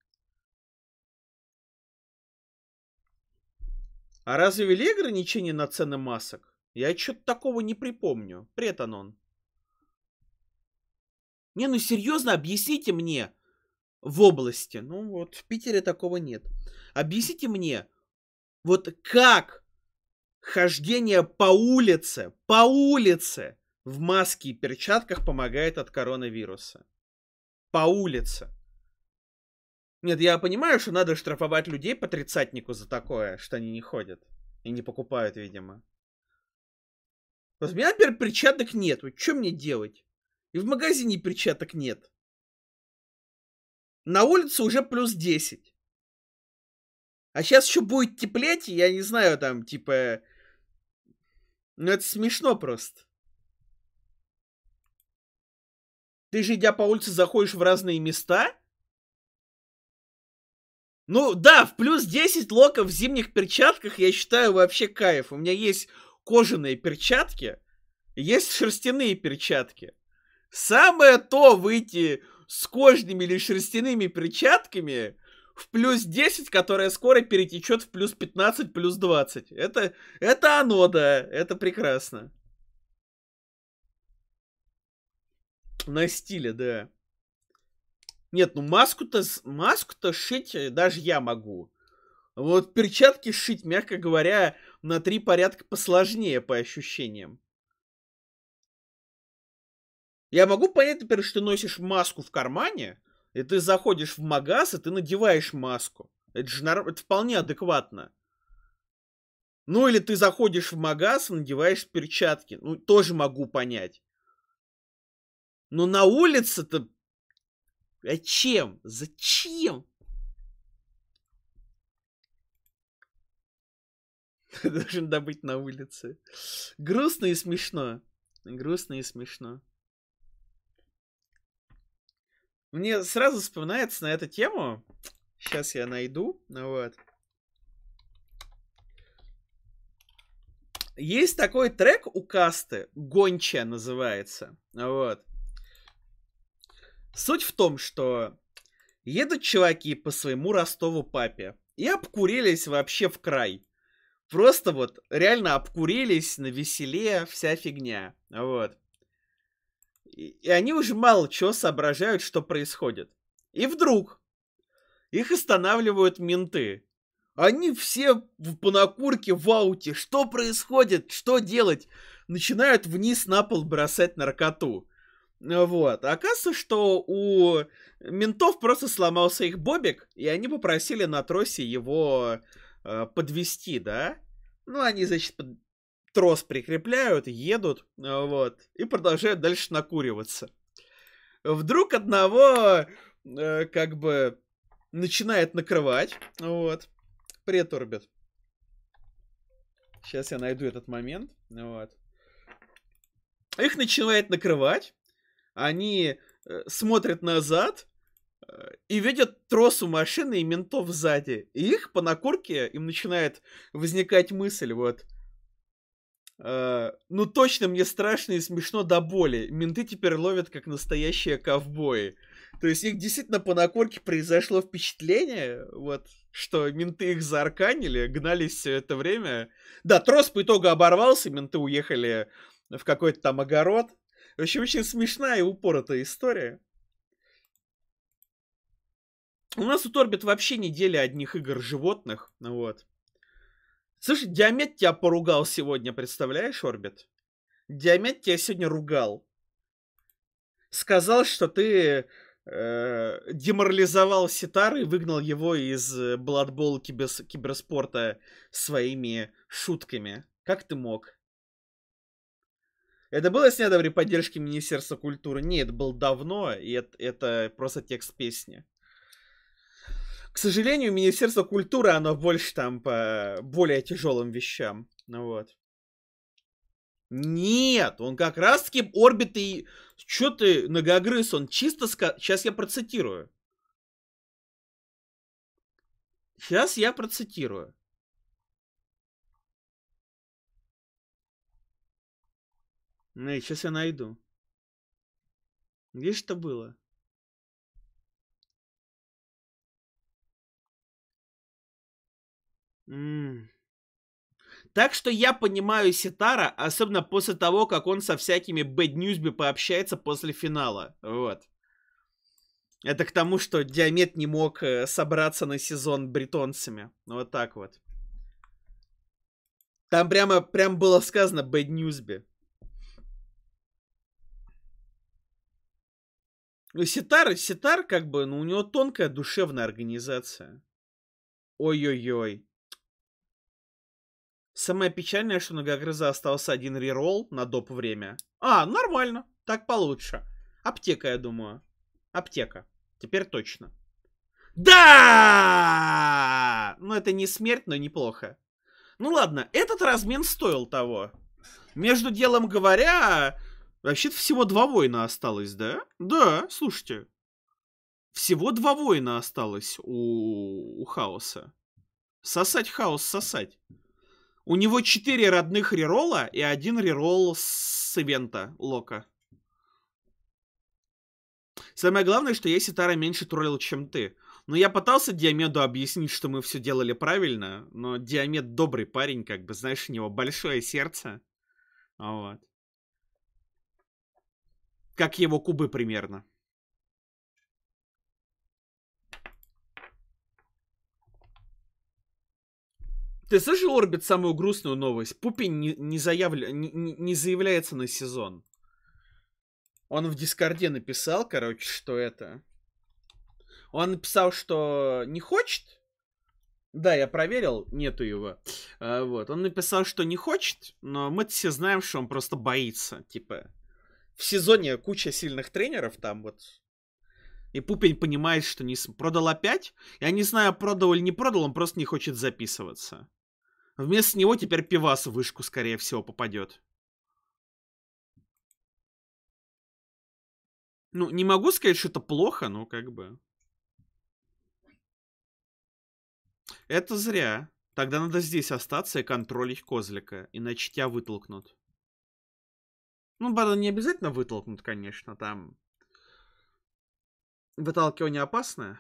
А разве вели ограничения на цены масок? Я что-то такого не припомню. Претанон. Не, ну серьезно, объясните мне, в области. Ну вот, в Питере такого нет. Объясните мне, вот как хождение по улице, по улице в маске и перчатках помогает от коронавируса? По улице. Нет, я понимаю, что надо штрафовать людей по тридцатнику за такое, что они не ходят и не покупают, видимо. Вот у меня, например, перчаток нет. Вот что мне делать? И в магазине перчаток нет. На улице уже плюс 10. А сейчас еще будет теплеть, я не знаю, там, типа... Ну, это смешно просто. Ты же, идя по улице, заходишь в разные места? Ну, да, в плюс 10 локов в зимних перчатках я считаю вообще кайф. У меня есть кожаные перчатки, есть шерстяные перчатки. Самое то выйти с кожными или шерстяными перчатками в плюс 10, которая скоро перетечет в плюс 15, плюс 20. Это, это оно, да, это прекрасно. На стиле, да. Нет, ну маску-то маску-то шить э, даже я могу. Вот перчатки шить, мягко говоря, на три порядка посложнее по ощущениям. Я могу понять, например, что ты носишь маску в кармане, и ты заходишь в магаз, и ты надеваешь маску. Это же норм... это вполне адекватно. Ну или ты заходишь в магаз и надеваешь перчатки. Ну, тоже могу понять. Но на улице-то... А чем? Зачем? [laughs] Ты должен добыть на улице. Грустно и смешно. Грустно и смешно. Мне сразу вспоминается на эту тему. Сейчас я найду. Ну вот. Есть такой трек у касты, Гонча называется. Вот. Суть в том, что едут чуваки по своему Ростову папе и обкурились вообще в край. Просто вот реально обкурились на веселе вся фигня. Вот. И они уже мало чего соображают, что происходит. И вдруг их останавливают менты. Они все в понакурке в ауте. Что происходит? Что делать? Начинают вниз на пол бросать наркоту. Вот. Оказывается, что у ментов просто сломался их бобик, и они попросили на тросе его э, подвести, да? Ну, они, значит, под трос прикрепляют, едут, а, вот, и продолжают дальше накуриваться. Вдруг одного, э, как бы, начинает накрывать, вот, приторбит. Сейчас я найду этот момент, вот. Их начинает накрывать, они э, смотрят назад, э, и видят трос у машины и ментов сзади. И их по накурке им начинает возникать мысль, вот, Э, ну точно мне страшно и смешно до боли. Менты теперь ловят как настоящие ковбои. То есть их действительно по накорке произошло впечатление, вот, что менты их заарканили, гнались все это время. Да, трос по итогу оборвался, менты уехали в какой-то там огород. В общем, очень смешная и упоротая история. У нас у Торбит вообще неделя одних игр животных, вот. Слушай, Диамет тебя поругал сегодня, представляешь, Орбит? Диамет тебя сегодня ругал. Сказал, что ты э, деморализовал Ситар и выгнал его из Бладбол э, кибер, киберспорта своими шутками. Как ты мог? Это было снято при поддержке Министерства культуры? Нет, это было давно, и это, это просто текст песни. К сожалению, Министерство культуры, оно больше там по более тяжелым вещам. Ну вот. Нет, он как раз таки орбиты и... Чё ты, многогрыз, он чисто ска... Сейчас я процитирую. Сейчас я процитирую. Ну и сейчас я найду. Где же это было? Так что я понимаю Ситара, особенно после того, как он со всякими Bad Newsby пообщается после финала. Вот. Это к тому, что Диамет не мог э, собраться на сезон бритонцами. Вот так вот. Там прямо, прямо было сказано Bad Newsby. Ну, Ситар, Ситар, как бы, ну, у него тонкая душевная организация. Ой-ой-ой. Самое печальное, что на Гагрыза остался один реролл на доп. время. А, нормально. Так получше. Аптека, я думаю. Аптека. Теперь точно. Да! Ну, это не смерть, но неплохо. Ну ладно, этот размен стоил того. Между делом говоря, вообще-то всего два воина осталось, да? Да, слушайте. Всего два воина осталось у, у хаоса. Сосать хаос, сосать. У него 4 родных реролла и один реролл с ивента Лока. Самое главное, что я Ситара меньше троллил, чем ты. Но я пытался Диамеду объяснить, что мы все делали правильно, но Диамед добрый парень, как бы, знаешь, у него большое сердце. Вот. Как его кубы примерно. Ты слышал, Орбит, самую грустную новость? Пупин не, не, заявля... не, не заявляется на сезон. Он в Дискорде написал, короче, что это. Он написал, что не хочет. Да, я проверил, нету его. А, вот, он написал, что не хочет, но мы все знаем, что он просто боится. Типа, в сезоне куча сильных тренеров там вот. И Пупень понимает, что не продал опять. Я не знаю, продал или не продал, он просто не хочет записываться. Вместо него теперь пивас в вышку, скорее всего, попадет. Ну, не могу сказать, что это плохо, но как бы... Это зря. Тогда надо здесь остаться и контролить козлика, иначе тебя вытолкнут. Ну, правда, не обязательно вытолкнут, конечно, там... Выталкивание опасное.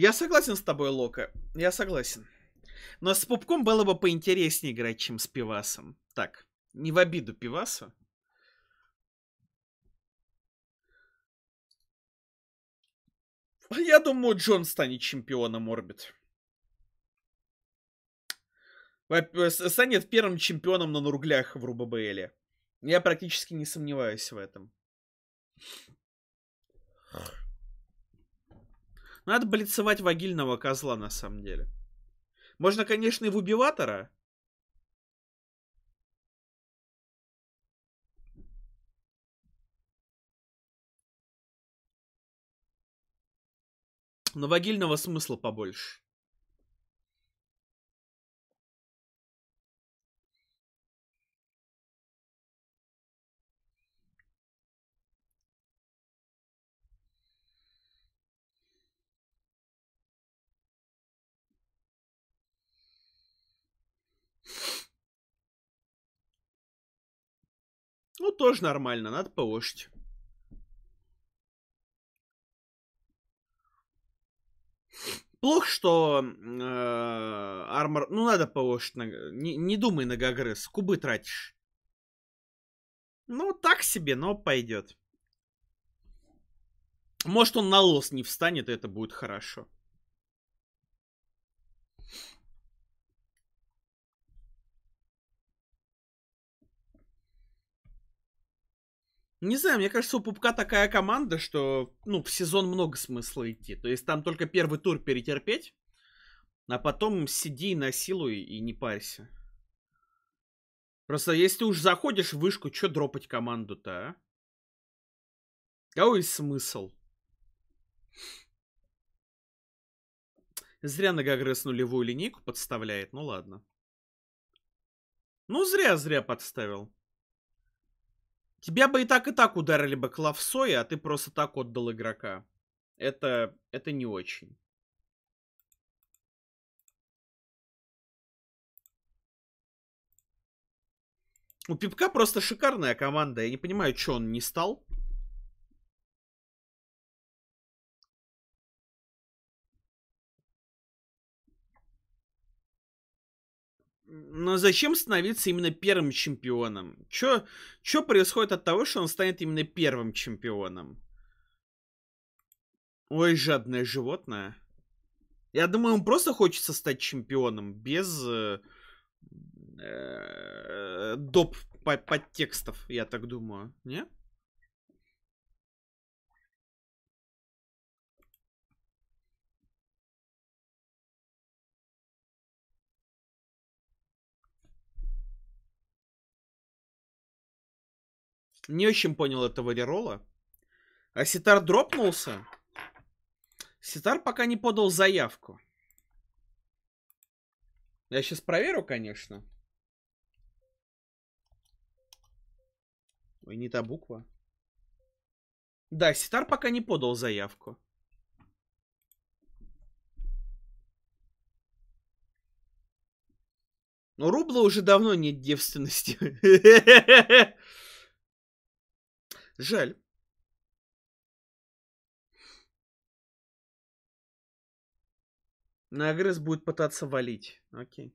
Я согласен с тобой, Лока. Я согласен. Но с пупком было бы поинтереснее играть, чем с пивасом. Так, не в обиду пивасу. Я думаю, Джон станет чемпионом орбит. Э, станет первым чемпионом на нурглях в РУББЛе. Я практически не сомневаюсь в этом. Надо блицевать вагильного козла, на самом деле. Можно, конечно, и в убиватора. Но вагильного смысла побольше. Ну, тоже нормально, надо по лошади. Плохо, что э, армор... Ну, надо по лошади. Не, не думай на гагрыз, кубы тратишь. Ну, так себе, но пойдет. Может, он на лос не встанет, и это будет хорошо. Не знаю, мне кажется, у Пупка такая команда, что, ну, в сезон много смысла идти. То есть там только первый тур перетерпеть, а потом сиди, и насилуй и не парься. Просто если ты уж заходишь в вышку, что дропать команду-то, а? Какой смысл? Зря Нагагресс нулевую линейку подставляет, ну ладно. Ну, зря-зря подставил. Тебя бы и так, и так ударили бы клавсой, а ты просто так отдал игрока. Это, это не очень. У Пипка просто шикарная команда. Я не понимаю, что он не стал. но зачем становиться именно первым чемпионом? Чё, чё происходит от того, что он станет именно первым чемпионом? Ой, жадное животное. Я думаю, ему просто хочется стать чемпионом без э, э, доп подтекстов, я так думаю. Нет? Не очень понял этого рерола. А Ситар дропнулся. Ситар пока не подал заявку. Я сейчас проверю, конечно. Ой, не та буква. Да, Ситар пока не подал заявку. Но рубла уже давно нет девственности. [laughs] Жаль. Нагрыз будет пытаться валить. Окей.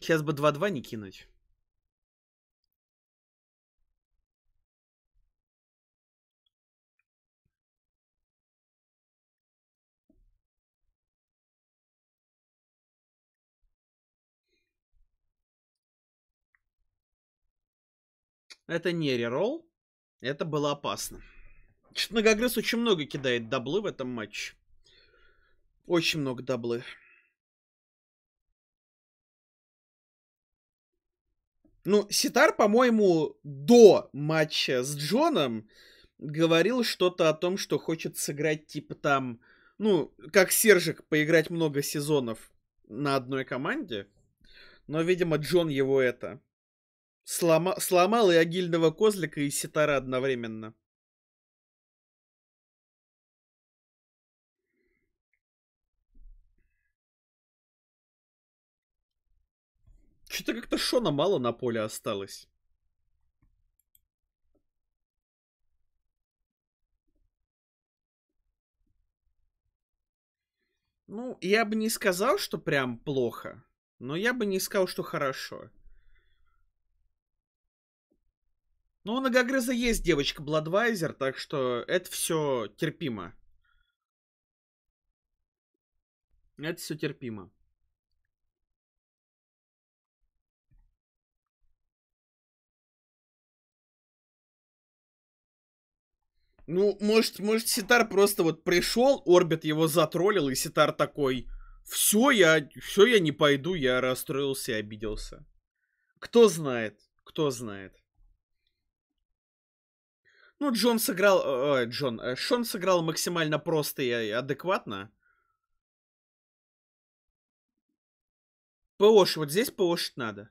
Сейчас бы 2-2 не кинуть. Это не реролл. Это было опасно. Чуть многогрыз очень много кидает даблы в этом матче. Очень много даблы. Ну, Ситар, по-моему, до матча с Джоном говорил что-то о том, что хочет сыграть, типа там, ну, как Сержик, поиграть много сезонов на одной команде. Но, видимо, Джон его это Слома... Сломал и агильного козлика, и ситара одновременно. Что-то как-то Шона мало на поле осталось. Ну, я бы не сказал, что прям плохо, но я бы не сказал, что хорошо. Ну, у Нагагрыза есть девочка Бладвайзер, так что это все терпимо. Это все терпимо. Ну, может, может, Ситар просто вот пришел, Орбит его затроллил, и Ситар такой, все, я, все, я не пойду, я расстроился и обиделся. Кто знает, кто знает. Ну, Джон сыграл... Ой, Джон. Э, Шон сыграл максимально просто и адекватно. ПОш, вот здесь ПОшить надо.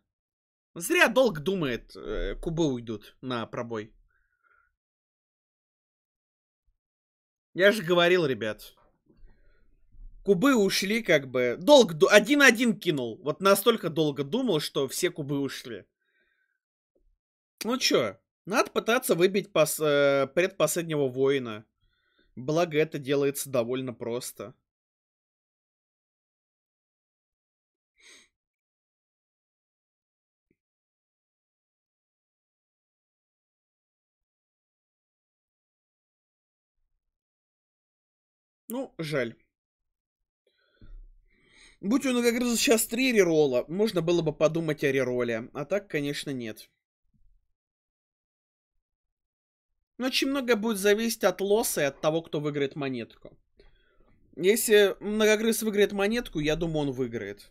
Зря долг думает, э, кубы уйдут на пробой. Я же говорил, ребят. Кубы ушли как бы... Долг... Один-один кинул. Вот настолько долго думал, что все кубы ушли. Ну чё? Надо пытаться выбить пос, э, предпоследнего воина. Благо это делается довольно просто. Ну, жаль. Будь он, как раз сейчас три рерола, можно было бы подумать о рероле. А так, конечно, нет. Но ну, очень много будет зависеть от лоса и от того, кто выиграет монетку. Если многогрыз выиграет монетку, я думаю, он выиграет.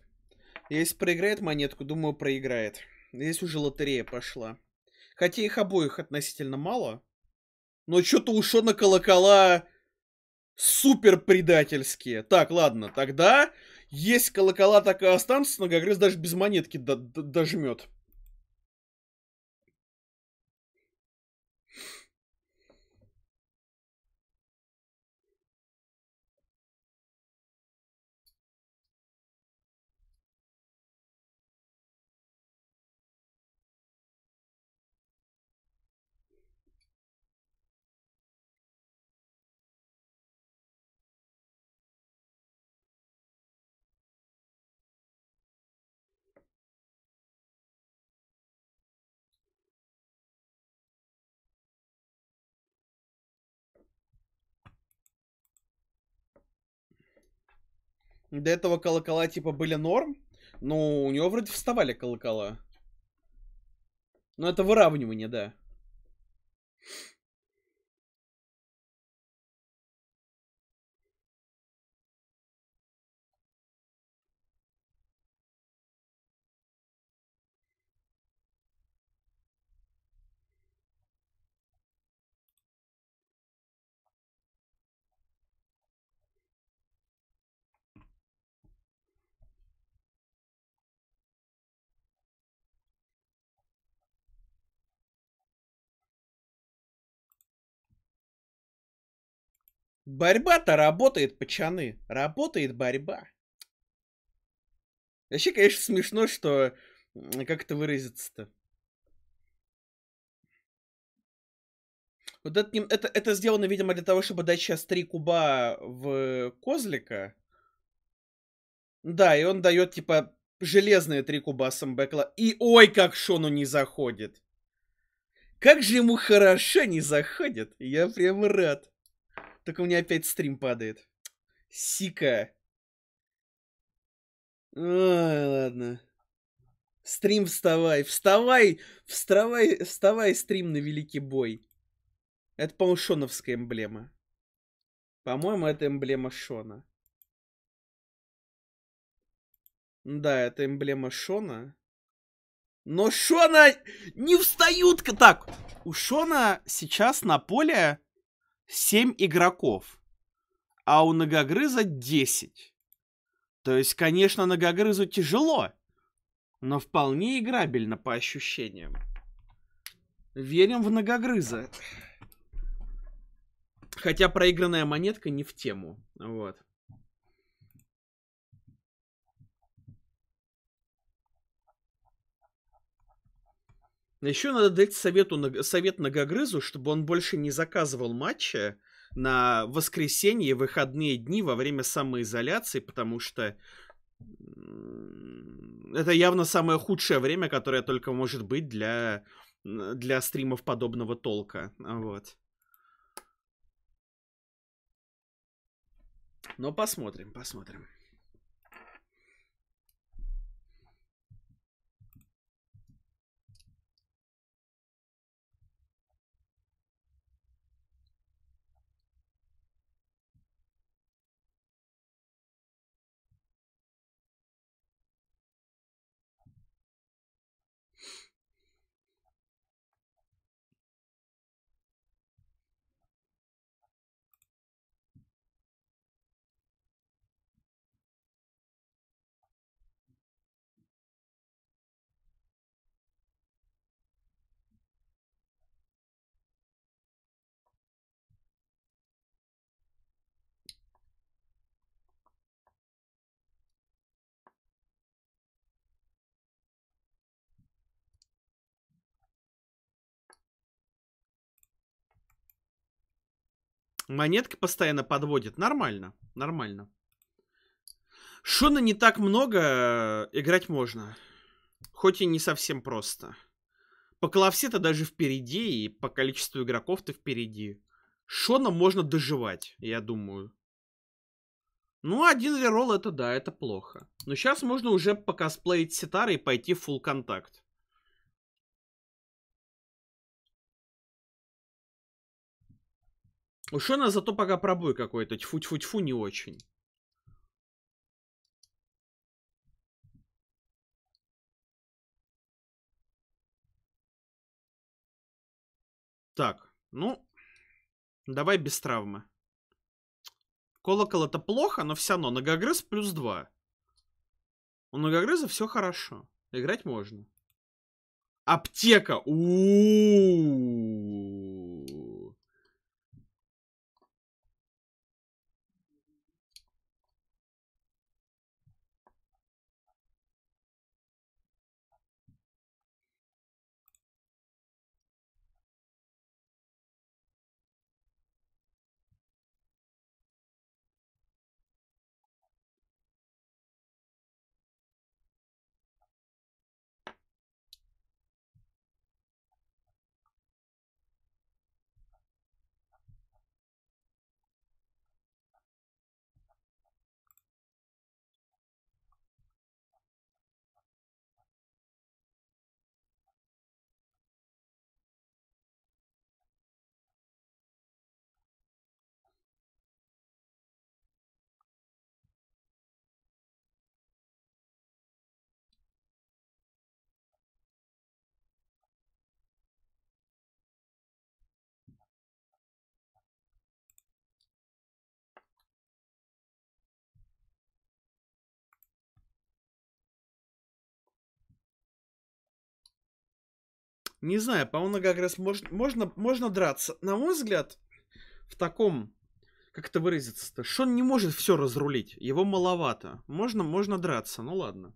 Если проиграет монетку, думаю, проиграет. Здесь уже лотерея пошла. Хотя их обоих относительно мало. Но что-то ушло на колокола супер предательские. Так, ладно, тогда есть колокола так и останутся, многогрыз даже без монетки дожмет. до этого колокола типа были норм, но у него вроде вставали колокола. Но это выравнивание, да. Борьба-то работает, пацаны. Работает борьба. Вообще, конечно, смешно, что... Как это выразиться-то? Вот это, это, это сделано, видимо, для того, чтобы дать сейчас три куба в козлика. Да, и он дает, типа, железные три куба самбекла. И ой, как Шону не заходит. Как же ему хорошо не заходит. Я прям рад. Только у меня опять стрим падает. Сика. Ой, ладно. Стрим вставай, вставай, вставай, вставай, стрим на великий бой. Это, по-моему, шоновская эмблема. По-моему, это эмблема Шона. Да, это эмблема Шона. Но Шона не встают! Так, у Шона сейчас на поле 7 игроков, а у Ногогрыза 10. То есть, конечно, Ногогрызу тяжело, но вполне играбельно по ощущениям. Верим в Ногогрыза. Хотя проигранная монетка не в тему. Вот. А Еще надо дать совету, совет Ногогрызу, чтобы он больше не заказывал матчи на воскресенье, выходные дни во время самоизоляции, потому что это явно самое худшее время, которое только может быть для, для стримов подобного толка. А вот. Но ну, посмотрим, посмотрим. монетки постоянно подводит. Нормально, нормально. Шона не так много, э, играть можно. Хоть и не совсем просто. По коловсе то даже впереди, и по количеству игроков ты впереди. Шона можно доживать, я думаю. Ну, один рерол это да, это плохо. Но сейчас можно уже покосплеить ситары и пойти в full контакт. У Шона зато пока пробой какой-то. тьфу фу не очень. Так, ну, давай без травмы. Колокол это плохо, но все равно. Многогрыз плюс два. У многогрыза все хорошо. Играть можно. Аптека. У-у-у. Не знаю, по-моему, как раз можно, можно, можно драться. На мой взгляд, в таком, как это выразиться-то, Шон не может все разрулить, его маловато. Можно, можно драться, ну ладно.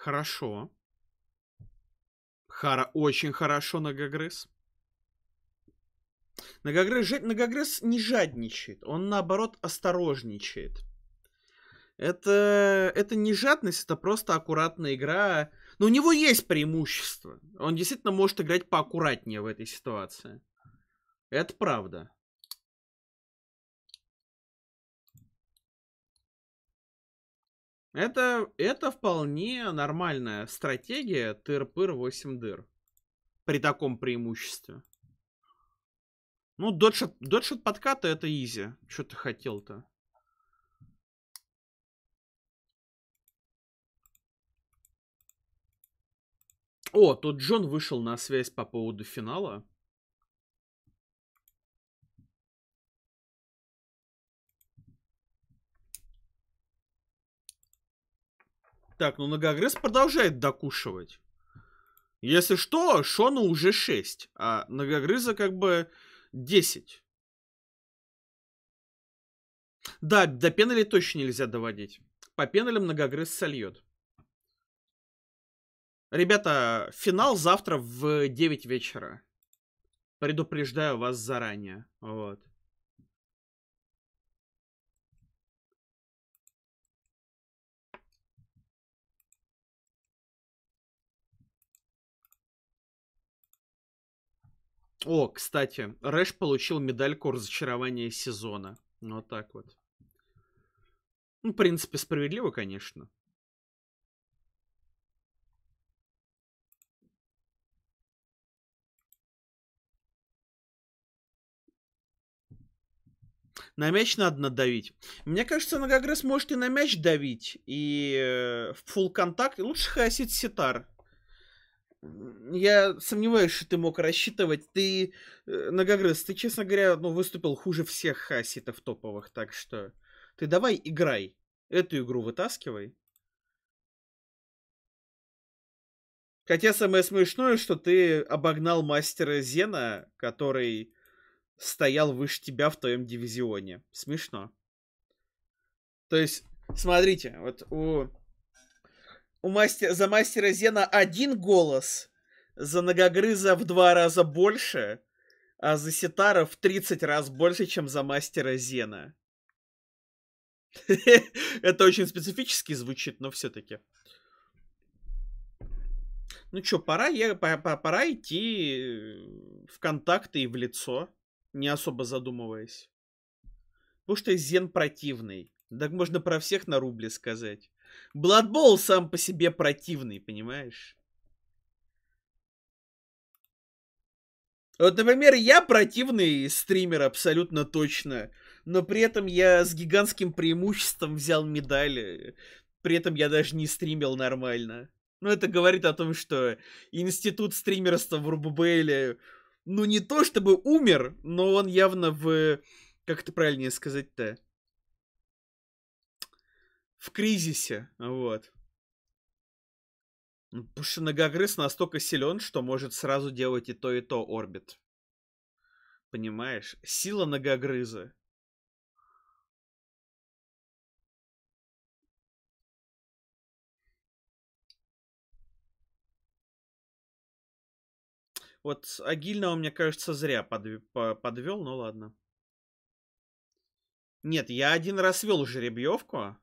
Хорошо. Хара очень хорошо Нагагрыз. Нагагрыз, Нагагрыз не жадничает, он наоборот осторожничает. Это, это не жадность, это просто аккуратная игра. Но у него есть преимущество. Он действительно может играть поаккуратнее в этой ситуации. Это правда. Это, это вполне нормальная стратегия тыр-пыр 8 дыр. При таком преимуществе. Ну, додшот, додшот подката это изи. Что ты хотел-то? О, тут Джон вышел на связь по поводу финала. Так, ну Нагагресс продолжает докушивать. Если что, Шону уже 6, а Нагагрыза как бы 10. Да, до пенали точно нельзя доводить. По пеналям Нагагрыз сольет. Ребята, финал завтра в 9 вечера. Предупреждаю вас заранее. Вот. О, кстати, Рэш получил медальку разочарования сезона. Вот так вот. Ну, в принципе, справедливо, конечно. На мяч надо надавить. Мне кажется, Нагагресс может и на мяч давить, и э, в фул контакт. Лучше хасить ситар я сомневаюсь, что ты мог рассчитывать. Ты, э, Ногогрыз, ты, честно говоря, ну, выступил хуже всех хаситов топовых, так что ты давай играй. Эту игру вытаскивай. Хотя самое смешное, что ты обогнал мастера Зена, который стоял выше тебя в твоем дивизионе. Смешно. То есть, смотрите, вот у у мастера за мастера Зена один голос, за Ногогрыза в два раза больше, а за Ситара в 30 раз больше, чем за мастера Зена. [laughs] Это очень специфически звучит, но все-таки. Ну что, пора, я, пора, пора идти э, в контакты и в лицо, не особо задумываясь. Потому что Зен противный. Так можно про всех на рубле сказать. Бладбол сам по себе противный, понимаешь? Вот, например, я противный стример абсолютно точно, но при этом я с гигантским преимуществом взял медали, при этом я даже не стримил нормально. Но ну, это говорит о том, что институт стримерства в Рубубейле, ну не то чтобы умер, но он явно в... Как это правильнее сказать-то? в кризисе, вот. Потому настолько силен, что может сразу делать и то, и то орбит. Понимаешь? Сила многогрыза. Вот Агильного, мне кажется, зря подв... подвел, но ладно. Нет, я один раз вел жеребьевку.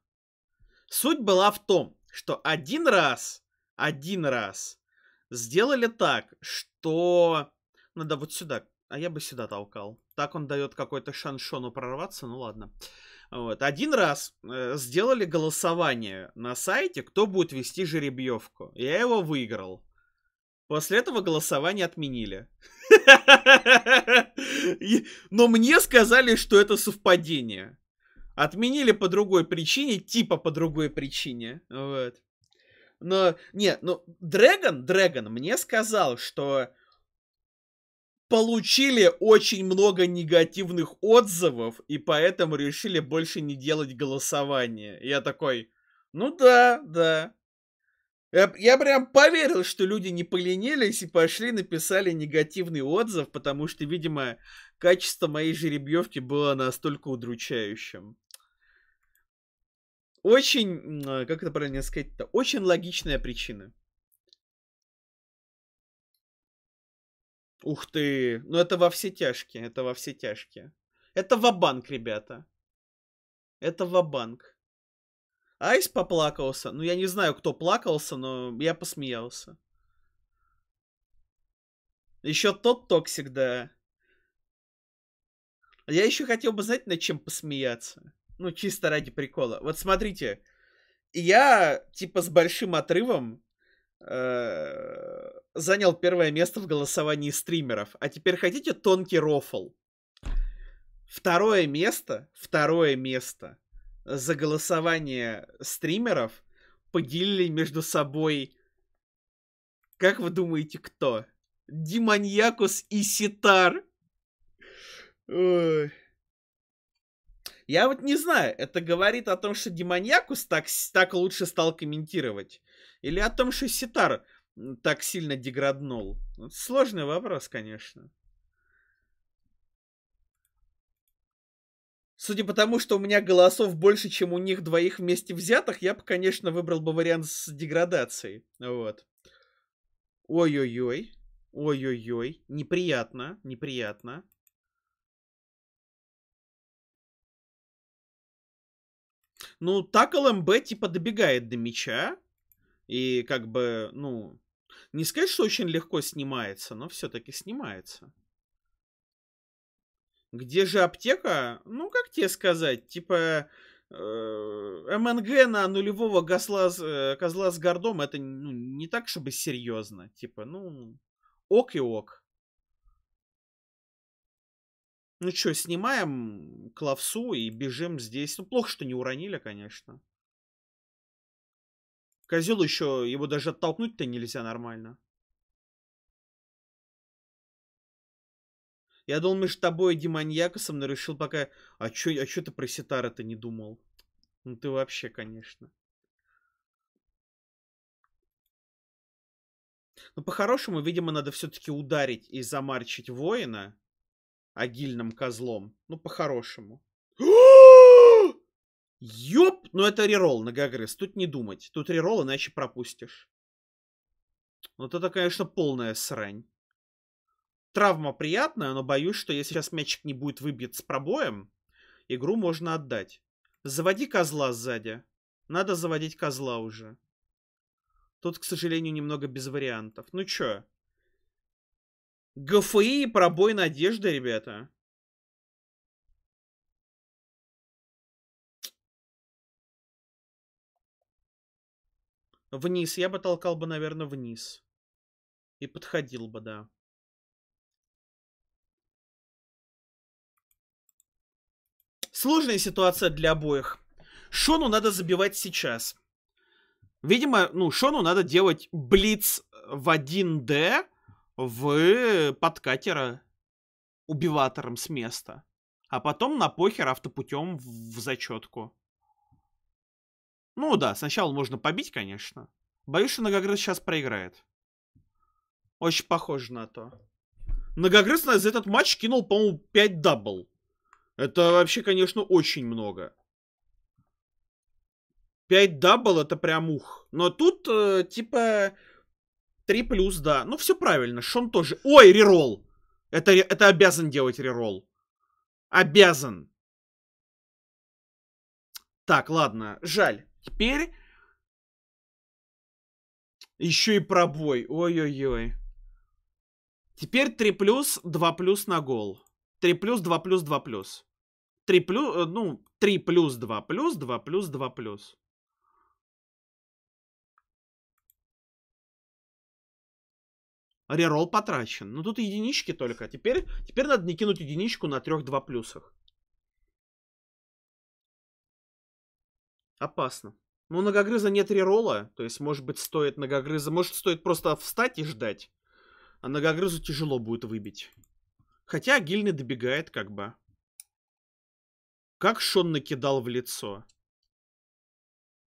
Суть была в том, что один раз, один раз сделали так, что... Надо вот сюда, а я бы сюда толкал. Так он дает какой-то шаншону прорваться, ну ладно. Вот. Один раз э, сделали голосование на сайте, кто будет вести жеребьевку. Я его выиграл. После этого голосование отменили. [laughs] Но мне сказали, что это совпадение. Отменили по другой причине, типа по другой причине. Вот. Но, нет, ну, Дрэгон, Дрэгон мне сказал, что получили очень много негативных отзывов, и поэтому решили больше не делать голосование. я такой, ну да, да. Я, я прям поверил, что люди не поленились и пошли написали негативный отзыв, потому что, видимо, качество моей жеребьевки было настолько удручающим. Очень, э, как это правильно сказать-то, очень логичная причина. Ух ты, ну это во все тяжкие, это во все тяжкие. Это ва-банк, ребята. Это ва-банк. Айс поплакался. Ну, я не знаю, кто плакался, но я посмеялся. Еще тот токсик, да. А я еще хотел бы знать, над чем посмеяться. Ну, чисто ради прикола. Вот смотрите, я, типа, с большим отрывом э, занял первое место в голосовании стримеров. А теперь хотите тонкий рофл? Второе место, второе место за голосование стримеров поделили между собой... Как вы думаете, кто? Диманьякус и Ситар. Ой. Я вот не знаю, это говорит о том, что Демоньякус так, так лучше стал комментировать? Или о том, что Ситар так сильно деграднул? Сложный вопрос, конечно. Судя по тому, что у меня голосов больше, чем у них двоих вместе взятых, я бы, конечно, выбрал бы вариант с деградацией. Вот. Ой-ой-ой. Ой-ой-ой. Неприятно, неприятно. Ну, так ЛМБ типа добегает до мяча. И как бы, ну, не сказать, что очень легко снимается, но все-таки снимается. Где же аптека? Ну, как тебе сказать, типа... Э, МНГ на нулевого козла, э, козла с гордом это ну, не так, чтобы серьезно. Типа, ну, ок и ок. Ну что, снимаем клавсу и бежим здесь. Ну, плохо, что не уронили, конечно. Козел еще, его даже оттолкнуть-то нельзя нормально. Я думал, между тобой и Демоньякосом, но решил пока... А чё, а чё ты про Ситара-то не думал? Ну ты вообще, конечно. Ну по-хорошему, видимо, надо все-таки ударить и замарчить воина агильным козлом. Ну, по-хорошему. [gasps] Ёп! Ну это рерол на Гагрыс. Тут не думать. Тут рерол, иначе пропустишь. Ну, вот это, конечно, полная срань. Травма приятная, но боюсь, что если сейчас мячик не будет выбит с пробоем, игру можно отдать. Заводи козла сзади. Надо заводить козла уже. Тут, к сожалению, немного без вариантов. Ну чё? ГФИ и пробой надежды, ребята. Вниз. Я бы толкал бы, наверное, вниз. И подходил бы, да. Сложная ситуация для обоих. Шону надо забивать сейчас. Видимо, ну, Шону надо делать блиц в 1D в э, катера убиватором с места. А потом на похер автопутем в зачетку. Ну да, сначала можно побить, конечно. Боюсь, что Многогрыз сейчас проиграет. Очень похоже на то. Многогрыз за этот матч кинул, по-моему, 5 дабл. Это вообще, конечно, очень много. 5 дабл это прям ух. Но тут, э, типа, 3 плюс, да. Ну, все правильно. Шон тоже. Ой, рерол! Это, это обязан делать рерол. Обязан. Так, ладно. Жаль. Теперь... Еще и пробой. Ой-ой-ой. Теперь 3 плюс, 2 плюс на гол. 3 плюс, 2 плюс, 2 плюс. 3 э, ну, плюс, ну, 3 плюс, 2 плюс, 2 плюс, 2 плюс. Рерол потрачен. но ну, тут единички только. Теперь, теперь надо не кинуть единичку на трех два плюсах. Опасно. Ну, многогрыза нет рерола, то есть, может быть, стоит многогрыза, может, стоит просто встать и ждать. А многогрызу тяжело будет выбить. Хотя гильный добегает, как бы. Как Шон накидал в лицо.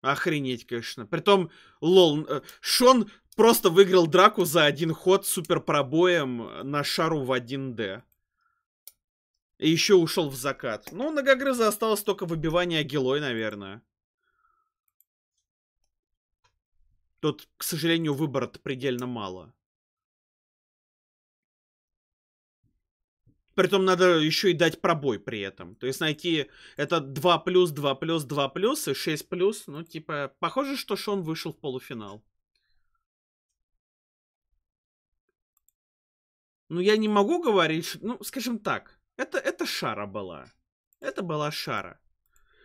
Охренеть, конечно. Притом, лол, э, Шон просто выиграл драку за один ход супер пробоем на шару в 1D. И еще ушел в закат. Ну, на Гагрыза осталось только выбивание Гелой, наверное. Тут, к сожалению, выбора предельно мало. Притом надо еще и дать пробой при этом. То есть найти это 2 плюс, 2 плюс, 2 плюс и 6 плюс. Ну, типа, похоже, что Шон вышел в полуфинал. Ну, я не могу говорить, что... ну, скажем так, это, это шара была. Это была шара.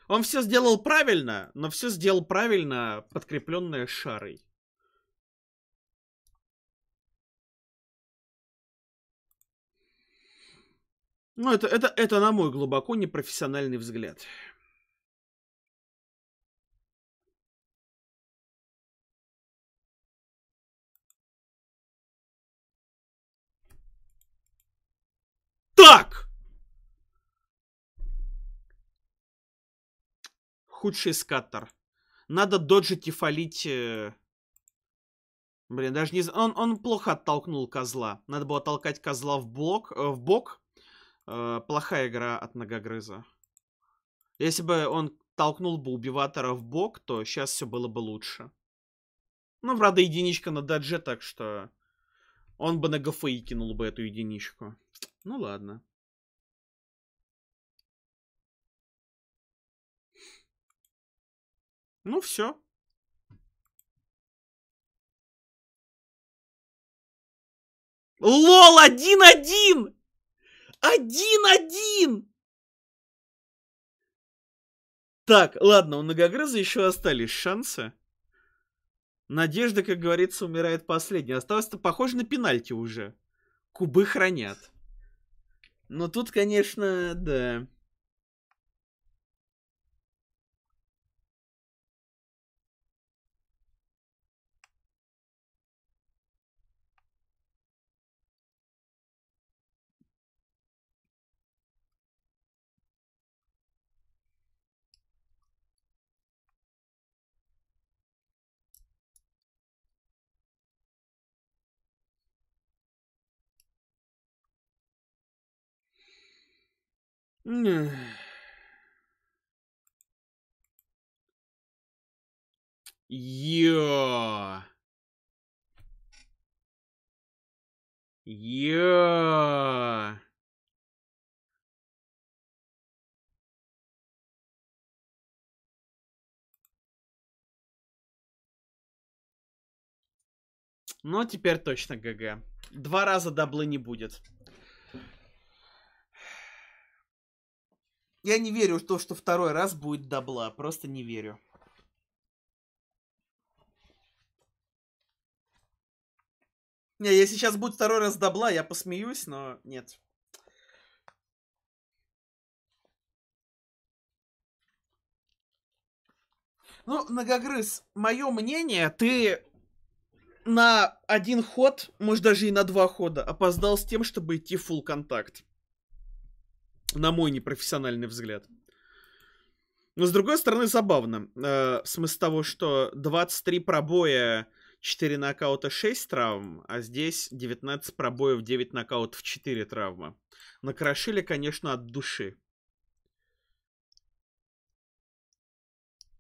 Он все сделал правильно, но все сделал правильно, подкрепленное шарой. Ну, это, это, это на мой глубоко непрофессиональный взгляд. так? Худший скаттер. Надо доджить и фалить... Э, блин, даже не... Он, он плохо оттолкнул козла. Надо было толкать козла в, блок, э, в бок. Э, плохая игра от многогрыза. Если бы он толкнул бы убиватора в бок, то сейчас все было бы лучше. Ну, правда, единичка на дадже, так что... Он бы на ГФИ кинул бы эту единичку. Ну ладно. Ну все. Лол, один-один! Один-один! Так, ладно, у многогрыза еще остались шансы. Надежда, как говорится, умирает последняя. Осталось-то похоже на пенальти уже. Кубы хранят. Но ну, тут, конечно, да. Йо. Йо. Но ну, а теперь точно ГГ. Два раза даблы не будет. Я не верю в то, что второй раз будет дабла, Просто не верю. Не, если сейчас будет второй раз дабла, я посмеюсь, но нет. Ну, Многогрыз, мое мнение, ты на один ход, может даже и на два хода, опоздал с тем, чтобы идти full контакт на мой непрофессиональный взгляд. Но с другой стороны, забавно. Э, в смысле того, что 23 пробоя, 4 нокаута, 6 травм, а здесь 19 пробоев, 9 нокаутов, 4 травмы. Накрошили, конечно, от души.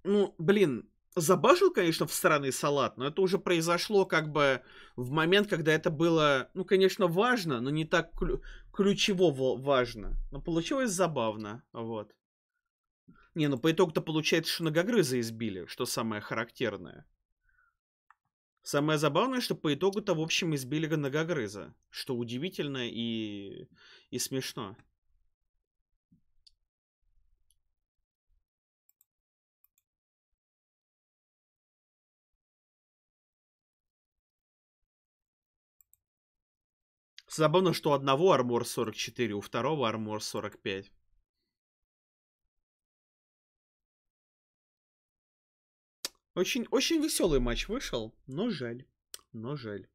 Ну, блин, забашил, конечно, в сраный салат, но это уже произошло как бы в момент, когда это было, ну, конечно, важно, но не так клю- ключево важно. Но получилось забавно, вот. Не, ну по итогу-то получается, что ногогрыза избили, что самое характерное. Самое забавное, что по итогу-то, в общем, избили ногогрыза, что удивительно и, и смешно. Забавно, что у одного армор 44, у второго армор 45. Очень, очень веселый матч вышел, но жаль. Но жаль.